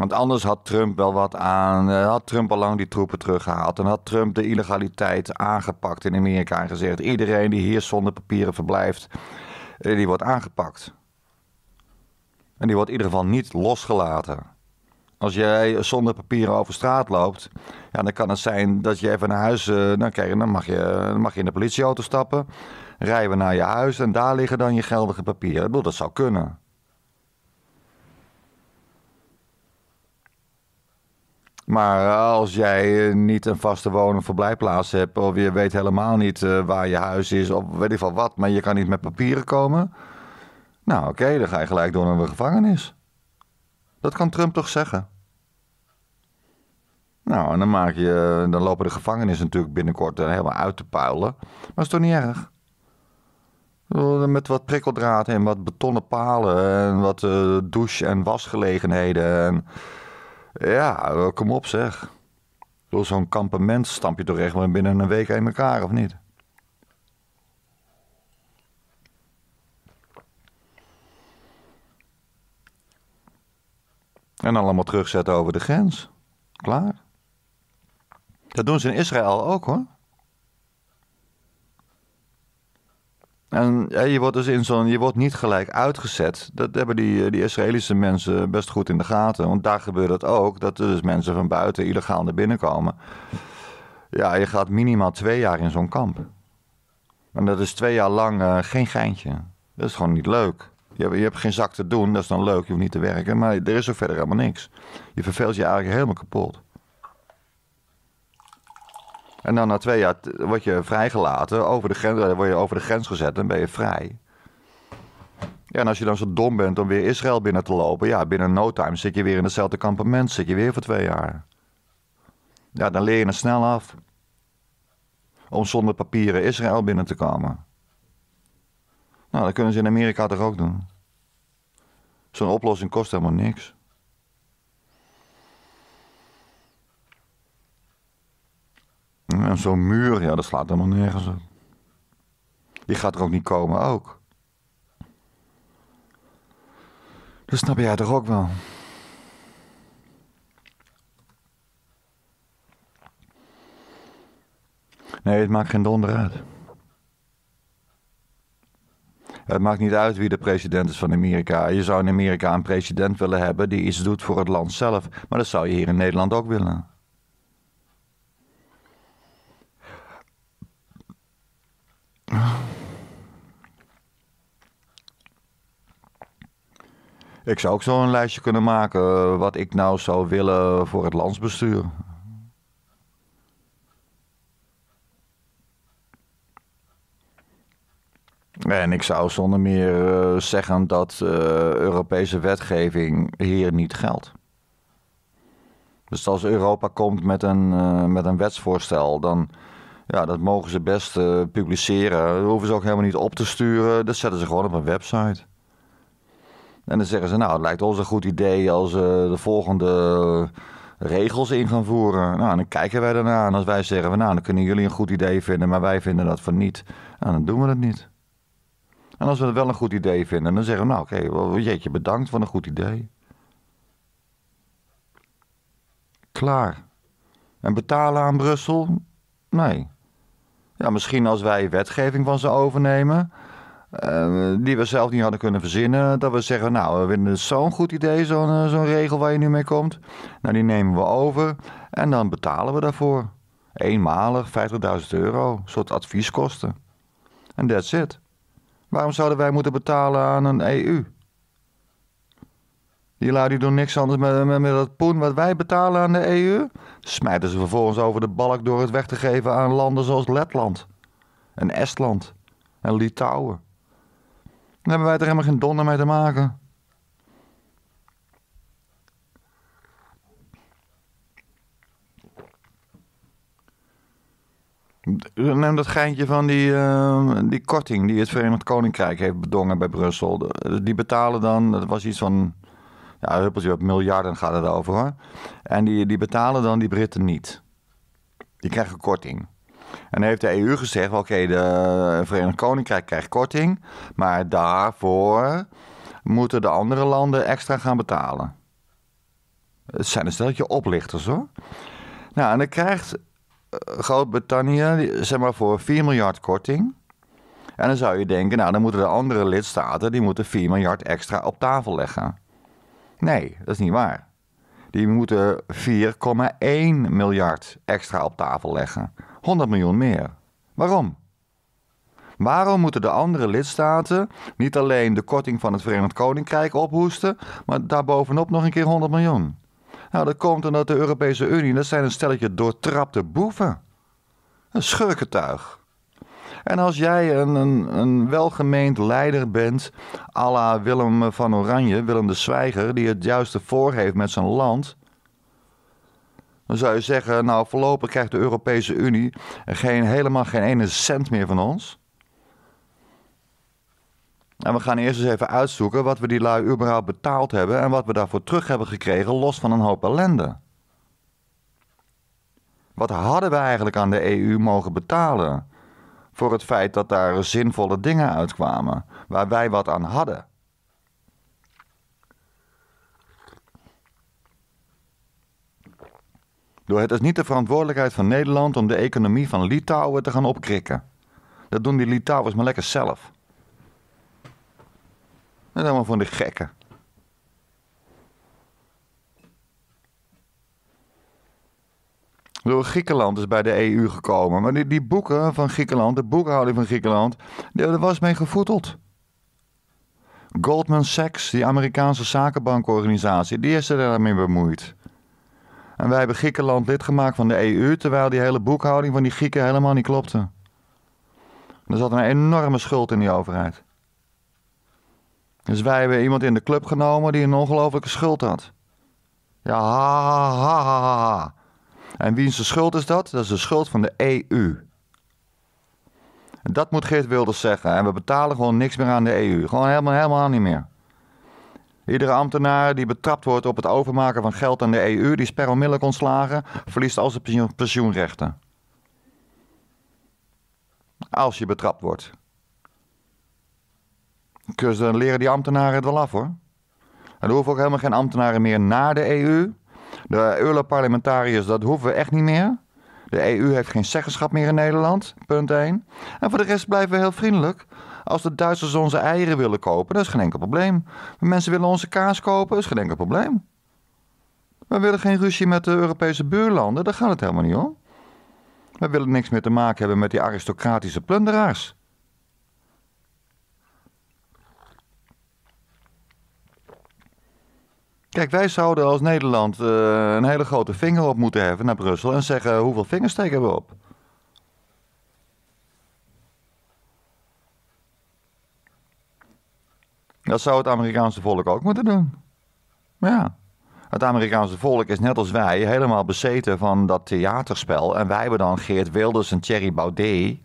Want anders had Trump wel wat aan. Eh, had Trump al lang die troepen teruggehaald. En had Trump de illegaliteit aangepakt in Amerika en gezegd: iedereen die hier zonder papieren verblijft, eh, die wordt aangepakt. En die wordt in ieder geval niet losgelaten. Als jij zonder papieren over straat loopt, ja, dan kan het zijn dat je even naar huis. Eh, dan, krijg je, dan, mag je, dan mag je in de politieauto stappen. Rijden we naar je huis en daar liggen dan je geldige papieren. Ik bedoel, dat zou kunnen. Maar eh, als jij eh, niet een vaste woning verblijfplaats hebt, of je weet helemaal niet eh, waar je huis is, of weet ik van wat, maar je kan niet met papieren komen. Nou, oké, dan ga je gelijk door naar de gevangenis. Dat kan Trump toch zeggen? Nou, en dan, maak je, dan lopen de gevangenissen natuurlijk binnenkort helemaal uit te puilen. Maar is toch niet erg? Met wat prikkeldraad en wat betonnen palen en wat douche- en wasgelegenheden. En ja, kom op zeg. Door zo'n kampement stamp je toch echt wel binnen een week in elkaar, of niet? En allemaal terugzetten over de grens. Klaar. Dat doen ze in Israël ook hoor. En je wordt dus in zo'n, je wordt niet gelijk uitgezet. Dat hebben die, eh, die Israëlische mensen best goed in de gaten. Want daar gebeurt het ook, dat er dus mensen van buiten illegaal naar binnen komen. Ja, je gaat minimaal twee jaar in zo'n kamp. En dat is twee jaar lang eh, geen geintje. Dat is gewoon niet leuk. Je hebt, je hebt geen zak te doen, dat is dan leuk, je hoeft niet te werken. Maar er is ook verder helemaal niks. Je verveelt je eigenlijk helemaal kapot. En dan na twee jaar word je vrijgelaten, over de grens, eh, word je over de grens gezet en ben je vrij. Ja, en als je dan zo dom bent om weer Israël binnen te lopen, ja, binnen no time zit je weer in hetzelfde kampement, zit je weer voor twee jaar. Ja, dan leer je het snel af. Om zonder papieren Israël binnen te komen. Nou, dat kunnen ze in Amerika toch ook doen. Zo'n oplossing kost helemaal niks. en, zo'n muur, ja, dat slaat helemaal nergens op. Die gaat er ook niet komen, ook. Dat snap jij toch ook wel? Nee, het maakt geen donder uit. Het maakt niet uit wie de president is van Amerika. Je zou in Amerika een president willen hebben die iets doet voor het land zelf. Maar dat zou je hier in Nederland ook willen. Ik zou ook zo een lijstje kunnen maken eh, wat ik nou zou willen voor het landsbestuur. En ik zou zonder meer eh, zeggen dat uh, Europese wetgeving hier niet geldt. Dus als Europa komt met een, met een wetsvoorstel, dan ja, dat mogen ze best eh, publiceren. Dat hoeven ze ook helemaal niet op te sturen. Dat zetten ze gewoon op een website. En dan zeggen ze, nou, het lijkt ons een goed idee als uh, de volgende eh, regels in gaan voeren. Nou, dan kijken wij daarna. En als wij zeggen, nou, dan kunnen jullie een goed idee vinden, maar wij vinden dat van niet. Nou, dan doen we dat niet. En als we het wel een goed idee vinden, dan zeggen we, nou, oké, okay, jeetje, bedankt voor een goed idee. Klaar. En betalen aan Brussel? Nee. Ja, misschien als wij wetgeving van ze overnemen. Ehm, die we zelf niet hadden kunnen verzinnen. Dat we zeggen, nou, we vinden het zo'n goed idee, zo'n eh, zo'n regel waar je nu mee komt. Nou, die nemen we over en dan betalen we daarvoor. Eenmalig 50.000 euro, soort advieskosten. En that's it. Waarom zouden wij moeten betalen aan een EU? Die lui die doen niks anders met, met, met dat poen wat wij betalen aan de EU smijten ze vervolgens over de balk door het weg te geven aan landen zoals Letland en Estland en Litouwen. Dan hebben wij er helemaal geen donder mee te maken. Neem dat geintje van die, ehm, die korting die het Verenigd Koninkrijk heeft bedongen bij Brussel. Die betalen dan, dat was iets van ja, huppeltje, op miljarden gaat het over hoor. En die, die betalen dan die Britten niet. Die krijgen korting. En heeft de EU gezegd: oké, okay, de Verenigd Koninkrijk krijgt korting, maar daarvoor moeten de andere landen extra gaan betalen. Het zijn een steltje oplichters hoor. Nou, en dan krijgt eh, Groot-Brittannië, zeg maar, voor 4 miljard korting. En dan zou je denken, nou, dan moeten de andere lidstaten, die moeten 4 miljard extra op tafel leggen. Nee, dat is niet waar. Die moeten 4,1 miljard extra op tafel leggen. 100 miljoen meer. Waarom? Waarom moeten de andere lidstaten niet alleen de korting van het Verenigd Koninkrijk ophoesten, maar daarbovenop nog een keer 100 miljoen? Nou, dat komt omdat de Europese Unie, dat zijn een stelletje doortrapte boeven. Een schurkentuig. En als jij een, een, een welgemeend leider bent, à la Willem van Oranje, Willem de Zwijger, die het juiste voor heeft met zijn land. Dan zou je zeggen, nou voorlopig krijgt de Europese Unie geen, helemaal geen ene cent meer van ons. En we gaan eerst eens even uitzoeken wat we die lui überhaupt betaald hebben en wat we daarvoor terug hebben gekregen, los van een hoop ellende. Wat hadden we eigenlijk aan de EU mogen betalen? voor het feit dat daar zinvolle dingen uitkwamen waar wij wat aan hadden. Door het is niet de verantwoordelijkheid van Nederland om de economie van Litouwen te gaan opkrikken. Dat doen die Litouwers maar lekker zelf. Dat is allemaal van de gekken. Door Griekenland is bij de EU gekomen. Maar die, die boeken van Griekenland, de boekhouding van Griekenland, daar was mee gevoeteld. Goldman Sachs, die Amerikaanse zakenbankorganisatie, die is er daarmee bemoeid. En wij hebben Griekenland lid gemaakt van de EU, terwijl die hele boekhouding van die Grieken helemaal niet klopte. er zat een enorme schuld in die overheid. Dus wij hebben iemand in de club genomen die een ongelofelijke schuld had. Ja, ha, ha, ha, ha. En wiens schuld is dat? Dat is de schuld van de EU. dat moet Geert Wilders zeggen. En we betalen gewoon niks meer aan de EU. Gewoon helemaal, helemaal niet meer. Iedere ambtenaar die betrapt wordt op het overmaken van geld aan de EU, die is per onmiddellijk ontslagen, verliest al zijn pensioenrechten. Als je betrapt wordt. Dus dan leren die ambtenaren het wel af hoor. En er hoeven ook helemaal geen ambtenaren meer naar de EU. De Europarlementariërs, dat hoeven we echt niet meer. De EU heeft geen zeggenschap meer in Nederland, punt 1. En voor de rest blijven we heel vriendelijk. Als de Duitsers onze eieren willen kopen, dat is geen enkel probleem. De mensen willen onze kaas kopen, dat is geen enkel probleem. We willen geen ruzie met de Europese buurlanden, daar gaat het helemaal niet om. We willen niks meer te maken hebben met die aristocratische plunderaars. Kijk, wij zouden als Nederland eh, een hele grote vinger op moeten hebben naar Brussel en zeggen hoeveel vingers steken we op? Dat zou het Amerikaanse volk ook moeten doen. Maar Ja. Het Amerikaanse volk is net als wij helemaal bezeten van dat theaterspel. En wij hebben dan Geert Wilders en Thierry Baudet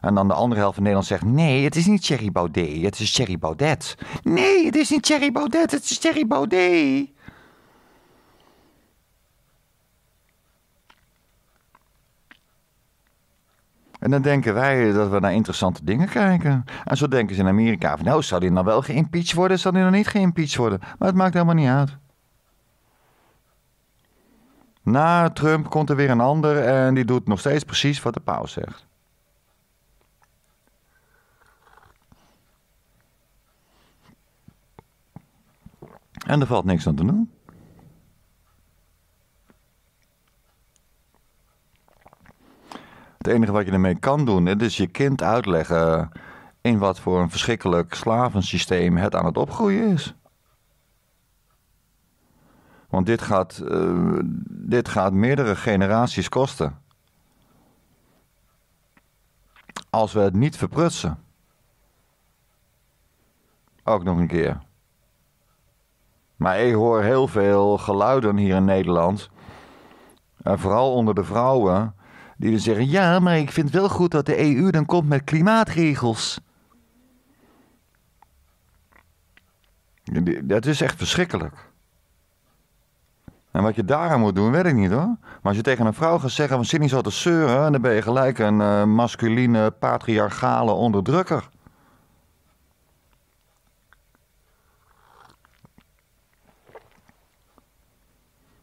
en dan de andere helft van Nederland zegt: nee, het is niet Thierry Baudet, het is Thierry Baudet. Nee, het is niet Thierry Baudet, het is Thierry Baudet. En dan denken wij dat we naar interessante dingen kijken. En zo denken ze in Amerika: van, nou, zou die dan wel geïmpeached worden? Zou die dan niet geïmpeached worden? Maar het maakt helemaal niet uit. Na Trump komt er weer een ander en die doet nog steeds precies wat de paus zegt. En er valt niks aan te doen. Het enige wat je ermee kan doen, het is dus je kind uitleggen in wat voor een verschrikkelijk slavensysteem het aan het opgroeien is. Want dit gaat, eh, dit gaat meerdere generaties kosten. Als we het niet verprutsen. Ook nog een keer. Maar ik hoor heel veel geluiden hier in Nederland. En vooral onder de vrouwen. Die dan zeggen: Ja, maar ik vind wel goed dat de EU dan komt met klimaatregels. Dat is echt verschrikkelijk. En wat je daaraan moet doen, weet ik niet hoor. Maar als je tegen een vrouw gaat zeggen: van zit niet zo te zeuren, dan ben je gelijk een eh, masculine, patriarchale onderdrukker.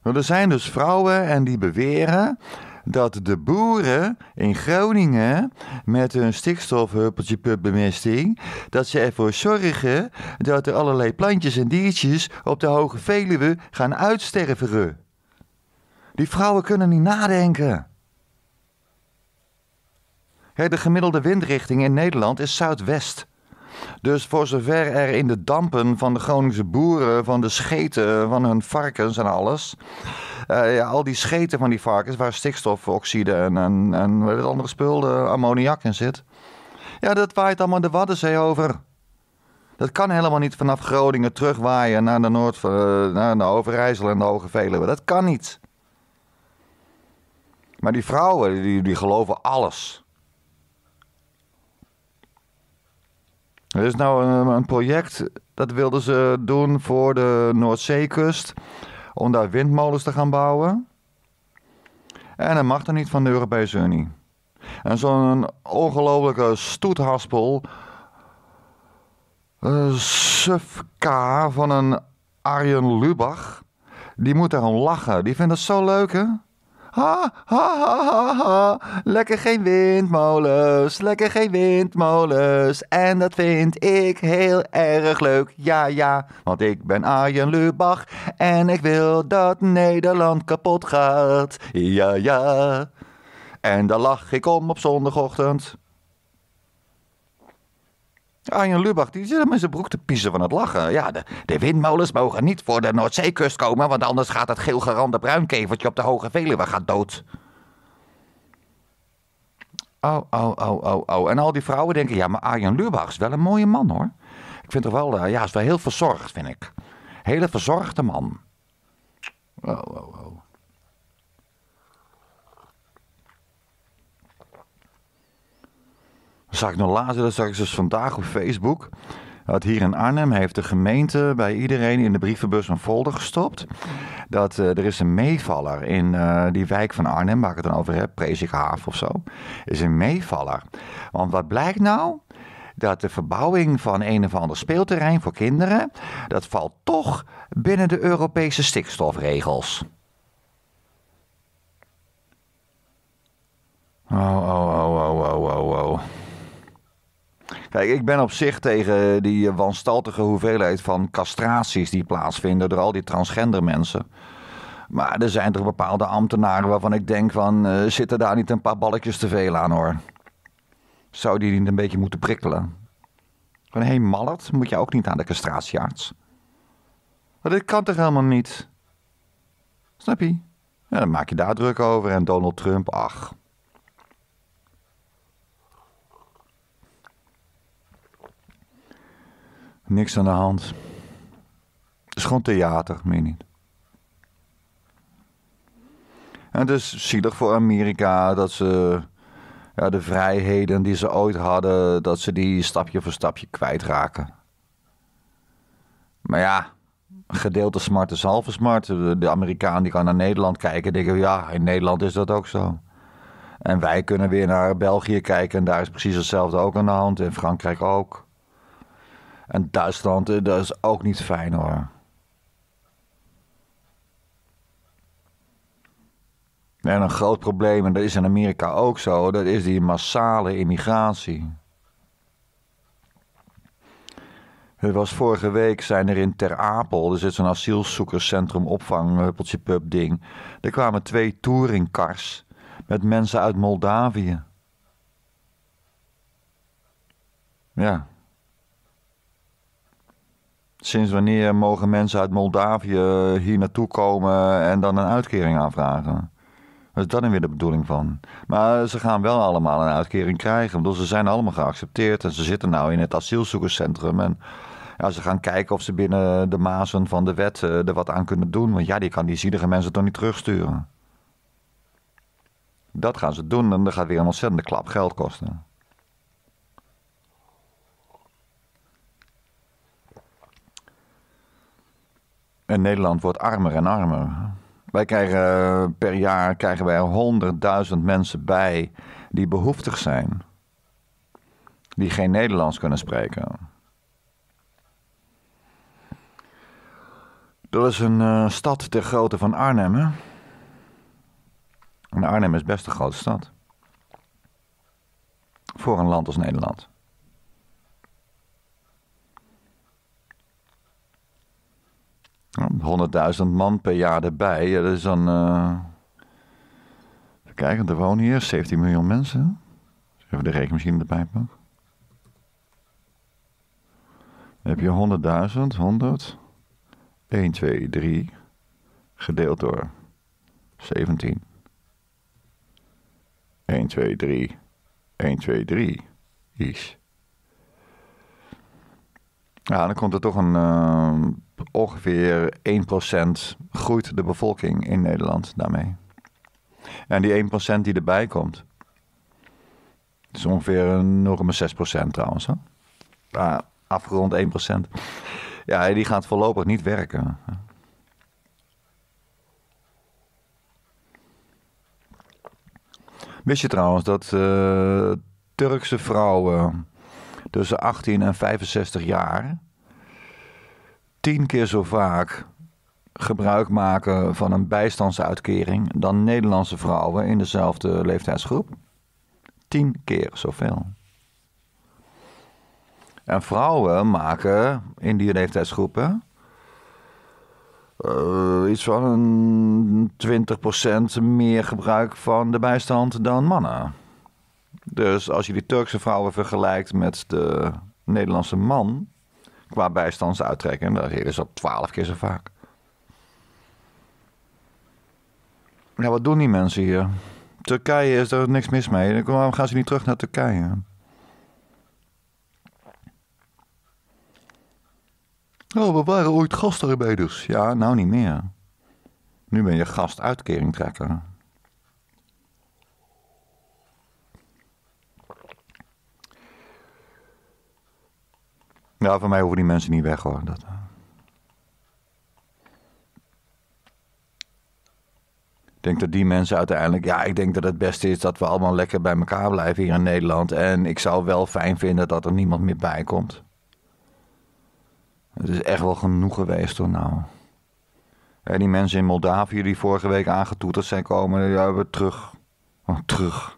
Nou, er zijn dus vrouwen en die beweren dat de boeren in Groningen met hun stikstofhuppeltje bemesting dat ze ervoor zorgen dat er allerlei plantjes en diertjes op de Hoge Veluwe gaan uitsterven. Die vrouwen kunnen niet nadenken. de gemiddelde windrichting in Nederland is zuidwest. Dus voor zover er in de dampen van de Groningse boeren, van de scheten van hun varkens en alles. Eh, ja, al die scheten van die varkens, waar stikstofoxide en, en, en het andere spul, eh, ammoniak in zit. Ja, dat waait allemaal de Waddenzee over. Dat kan helemaal niet vanaf Groningen terugwaaien naar de, Noord, eh, naar de Overijssel en de Hoge Veluwe. Dat kan niet. Maar die vrouwen, die, die geloven alles. Er is nou eh, een, project, dat wilden ze doen voor de Noordzeekust, om daar windmolens te gaan bouwen. En dat mag dan niet van de Europese Unie. En zo'n ongelofelijke stoethaspel, eh, sufka van een Arjen Lubach, die moet daarom lachen. Die vindt het zo leuk, hè? Ha, ha, ha, ha, Lekker geen windmolens, lekker geen windmolens. En dat vind ik heel erg leuk, ja, ja. Want ik ben Arjen Lubach en ik wil dat Nederland kapot gaat, ja, ja. En daar lach ik om op zondagochtend. Arjen Lubach die zit hem zijn broek te piezen van het lachen. Ja, de, de, windmolens mogen niet voor de Noordzeekust komen, want anders gaat het geelgerande bruinkevertje op de Hoge Veluwe gaat dood. Oh, oh, oh, oh, oh. En al die vrouwen denken, ja, maar Arjen Lubach is wel een mooie man hoor. Ik vind toch wel, eh, ja, is wel heel verzorgd, vind ik. Hele verzorgde man. Oh, oh, oh. zag ik nog laatst, dat zag ik dus vandaag op Facebook. Dat hier in Arnhem heeft de gemeente bij iedereen in de brievenbus een folder gestopt. Dat eh, er is een meevaller in eh, die wijk van Arnhem, waar ik het dan over heb, Prezighaaf of zo. Is een meevaller. Want wat blijkt nou? dat de verbouwing van een of ander speelterrein voor kinderen, dat valt toch binnen de Europese stikstofregels. Oh, oh, oh, oh, oh, oh, oh. Kijk, ik ben op zich tegen die wanstaltige hoeveelheid van castraties die plaatsvinden door al die transgender mensen. Maar er zijn toch bepaalde ambtenaren waarvan ik denk van, eh, zitten daar niet een paar balletjes te veel aan hoor. Zou die niet een beetje moeten prikkelen? Van, hé hey, mallet, moet jij ook niet aan de castratiearts? Maar dit kan toch helemaal niet? Snap je? dan maak je daar druk over en Donald Trump, ach... Niks aan de hand. Het is gewoon theater, meer niet. En het is zielig voor Amerika dat ze ja, de vrijheden die ze ooit hadden, dat ze die stapje voor stapje kwijtraken. Maar ja, gedeelte smart is halve smart. De Amerikaan die kan naar Nederland kijken en denken, ja, in Nederland is dat ook zo. En wij kunnen weer naar België kijken en daar is precies hetzelfde ook aan de hand. In Frankrijk ook. En Duitsland, eh, dat is ook niet fijn hoor. En een groot probleem, en dat is in Amerika ook zo, dat is die massale immigratie. Het was vorige week, zijn er in Ter Apel, er zit zo'n asielzoekerscentrum opvang, huppeltje pup ding. Er kwamen twee touringcars met mensen uit Moldavië. Ja, Sinds wanneer mogen mensen uit Moldavië hier naartoe komen en dan een uitkering aanvragen? Wat is dan weer de bedoeling van? Maar ze gaan wel allemaal een uitkering krijgen. Bedoel, ze zijn allemaal geaccepteerd en ze zitten nou in het asielzoekerscentrum. En ja, ze gaan kijken of ze binnen de mazen van de wet eh, er wat aan kunnen doen. Want ja, die kan die zielige mensen toch niet terugsturen. Dat gaan ze doen en dat gaat weer een ontzettende klap geld kosten. En Nederland wordt armer en armer. Wij krijgen eh, per jaar krijgen wij honderdduizend mensen bij die behoeftig zijn. Die geen Nederlands kunnen spreken. Dat is een eh, stad ter grootte van Arnhem. Hè? En Arnhem is best een grote stad. Voor een land als Nederland. 100.000 man per jaar erbij. dat is dan. Uh... er wonen hier 17 miljoen mensen. Even de rekenmachine erbij pakken. Dan heb je 100.000, 100, 1, 2, 3, gedeeld door 17. 1, 2, 3, 1, 2, 3 is ja, dan komt er toch een uh, ongeveer 1% groeit de bevolking in Nederland daarmee. En die 1% die erbij komt, is ongeveer 0,6% trouwens. Hè? trouwens afgerond 1%. Ja, die gaat voorlopig niet werken. Wist je trouwens dat eh, Turkse vrouwen tussen 18 en 65 jaar tien keer zo vaak gebruik maken van een bijstandsuitkering dan Nederlandse vrouwen in dezelfde leeftijdsgroep. Tien keer zoveel. En vrouwen maken in die leeftijdsgroepen eh, iets van 20% meer gebruik van de bijstand dan mannen. Dus als je die Turkse vrouwen vergelijkt met de Nederlandse man qua bijstandsuittrekking, dan is dus dat twaalf keer zo vaak. Ja, wat doen die mensen hier? Turkije is er niks mis mee. Waarom gaan ze niet terug naar Turkije? Oh, we waren ooit gastarbeiders. Ja, nou niet meer. Nu ben je gastuitkering trekker. Ja, nou, voor mij hoeven die mensen niet weg hoor. Dat, eh. Ik denk dat die mensen uiteindelijk. Ja, ik denk dat het beste is dat we allemaal lekker bij elkaar blijven hier in Nederland. En ik zou wel fijn vinden dat er niemand meer bij komt. Het is echt wel genoeg geweest hoor nou. Ja, die mensen in Moldavië die vorige week aangetoeterd zijn komen, die hebben we terug. Oh, terug.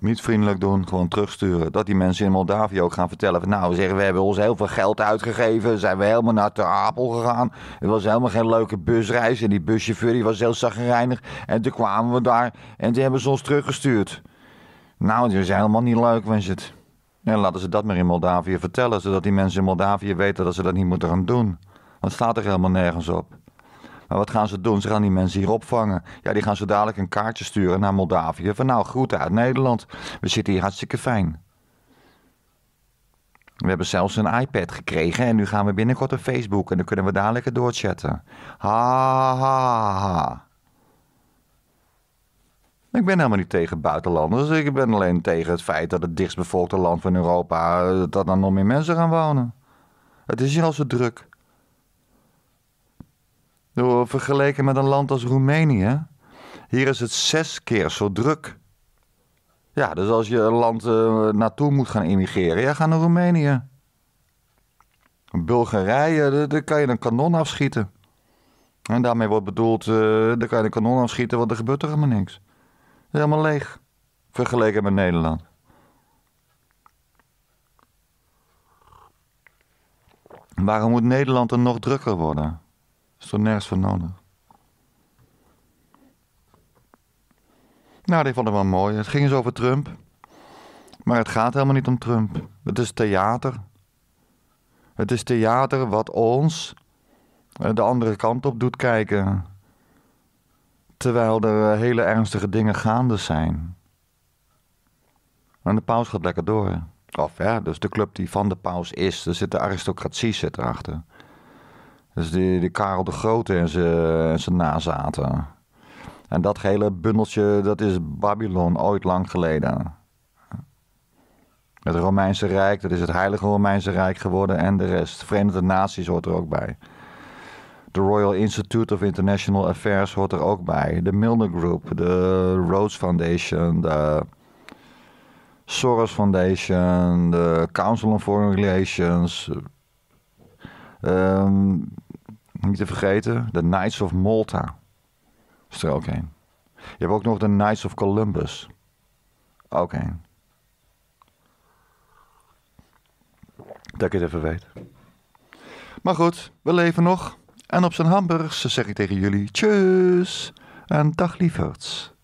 Niet vriendelijk doen, gewoon terugsturen. Dat die mensen in Moldavië ook gaan vertellen. nou, zeggen we hebben ons heel veel geld uitgegeven. Zijn we helemaal naar Ter Apel gegaan. Het was helemaal geen leuke busreis. En die buschauffeur die was heel zagrijnig. En toen kwamen we daar en toen hebben ze ons teruggestuurd. Nou, het is helemaal niet leuk, was het. En laten ze dat maar in Moldavië vertellen. Zodat die mensen in Moldavië weten dat ze dat niet moeten gaan doen. Want staat er helemaal nergens op. Maar wat gaan ze doen? Ze gaan die mensen hier opvangen. Ja, die gaan zo dadelijk een kaartje sturen naar Moldavië. Van nou, groeten uit Nederland. We zitten hier hartstikke fijn. We hebben zelfs een iPad gekregen en nu gaan we binnenkort op Facebook en dan kunnen we dadelijk erdoor doorchatten. Ha, ha, ha. Ik ben helemaal niet tegen buitenlanders. Ik ben alleen tegen het feit dat het dichtstbevolkte land van Europa, eh, dat er nog meer mensen gaan wonen. Het is hier al zo druk. Vergeleken met een land als Roemenië, hier is het zes keer zo druk. Ja, dus als je een land eh, naartoe moet gaan immigreren, ja, ga naar Roemenië. Bulgarije, daar kan je een kanon afschieten. En daarmee wordt bedoeld, uh, eh, daar kan je een kanon afschieten, want er gebeurt er helemaal niks. helemaal leeg, vergeleken met Nederland. Waarom moet Nederland er nog drukker worden? Is er nergens voor nodig. Nou, die vond ik wel mooi. Het ging eens over Trump. Maar het gaat helemaal niet om Trump. Het is theater. Het is theater wat ons eh, de andere kant op doet kijken. Terwijl er eh, hele ernstige dingen gaande zijn. En de paus gaat lekker door. Of ja, dus de club die van de paus is. Er zit de aristocratie zit erachter. Dus die, die Karel de Grote en zijn, nazaten. En dat hele bundeltje, dat is Babylon ooit lang geleden. Het Romeinse Rijk, dat is het Heilige Romeinse Rijk geworden en de rest. De Verenigde Naties hoort er ook bij. De Royal Institute of International Affairs hoort er ook bij. De Milner Group, de Rhodes Foundation, de Soros Foundation, de Council on Foreign Relations. Um, niet te vergeten, de Knights of Malta. Is er ook een. Je hebt ook nog de Knights of Columbus. Ook een. Dat ik het even weet. Maar goed, we leven nog. En op zijn hamburgers zeg ik tegen jullie tjus en dag lieverds.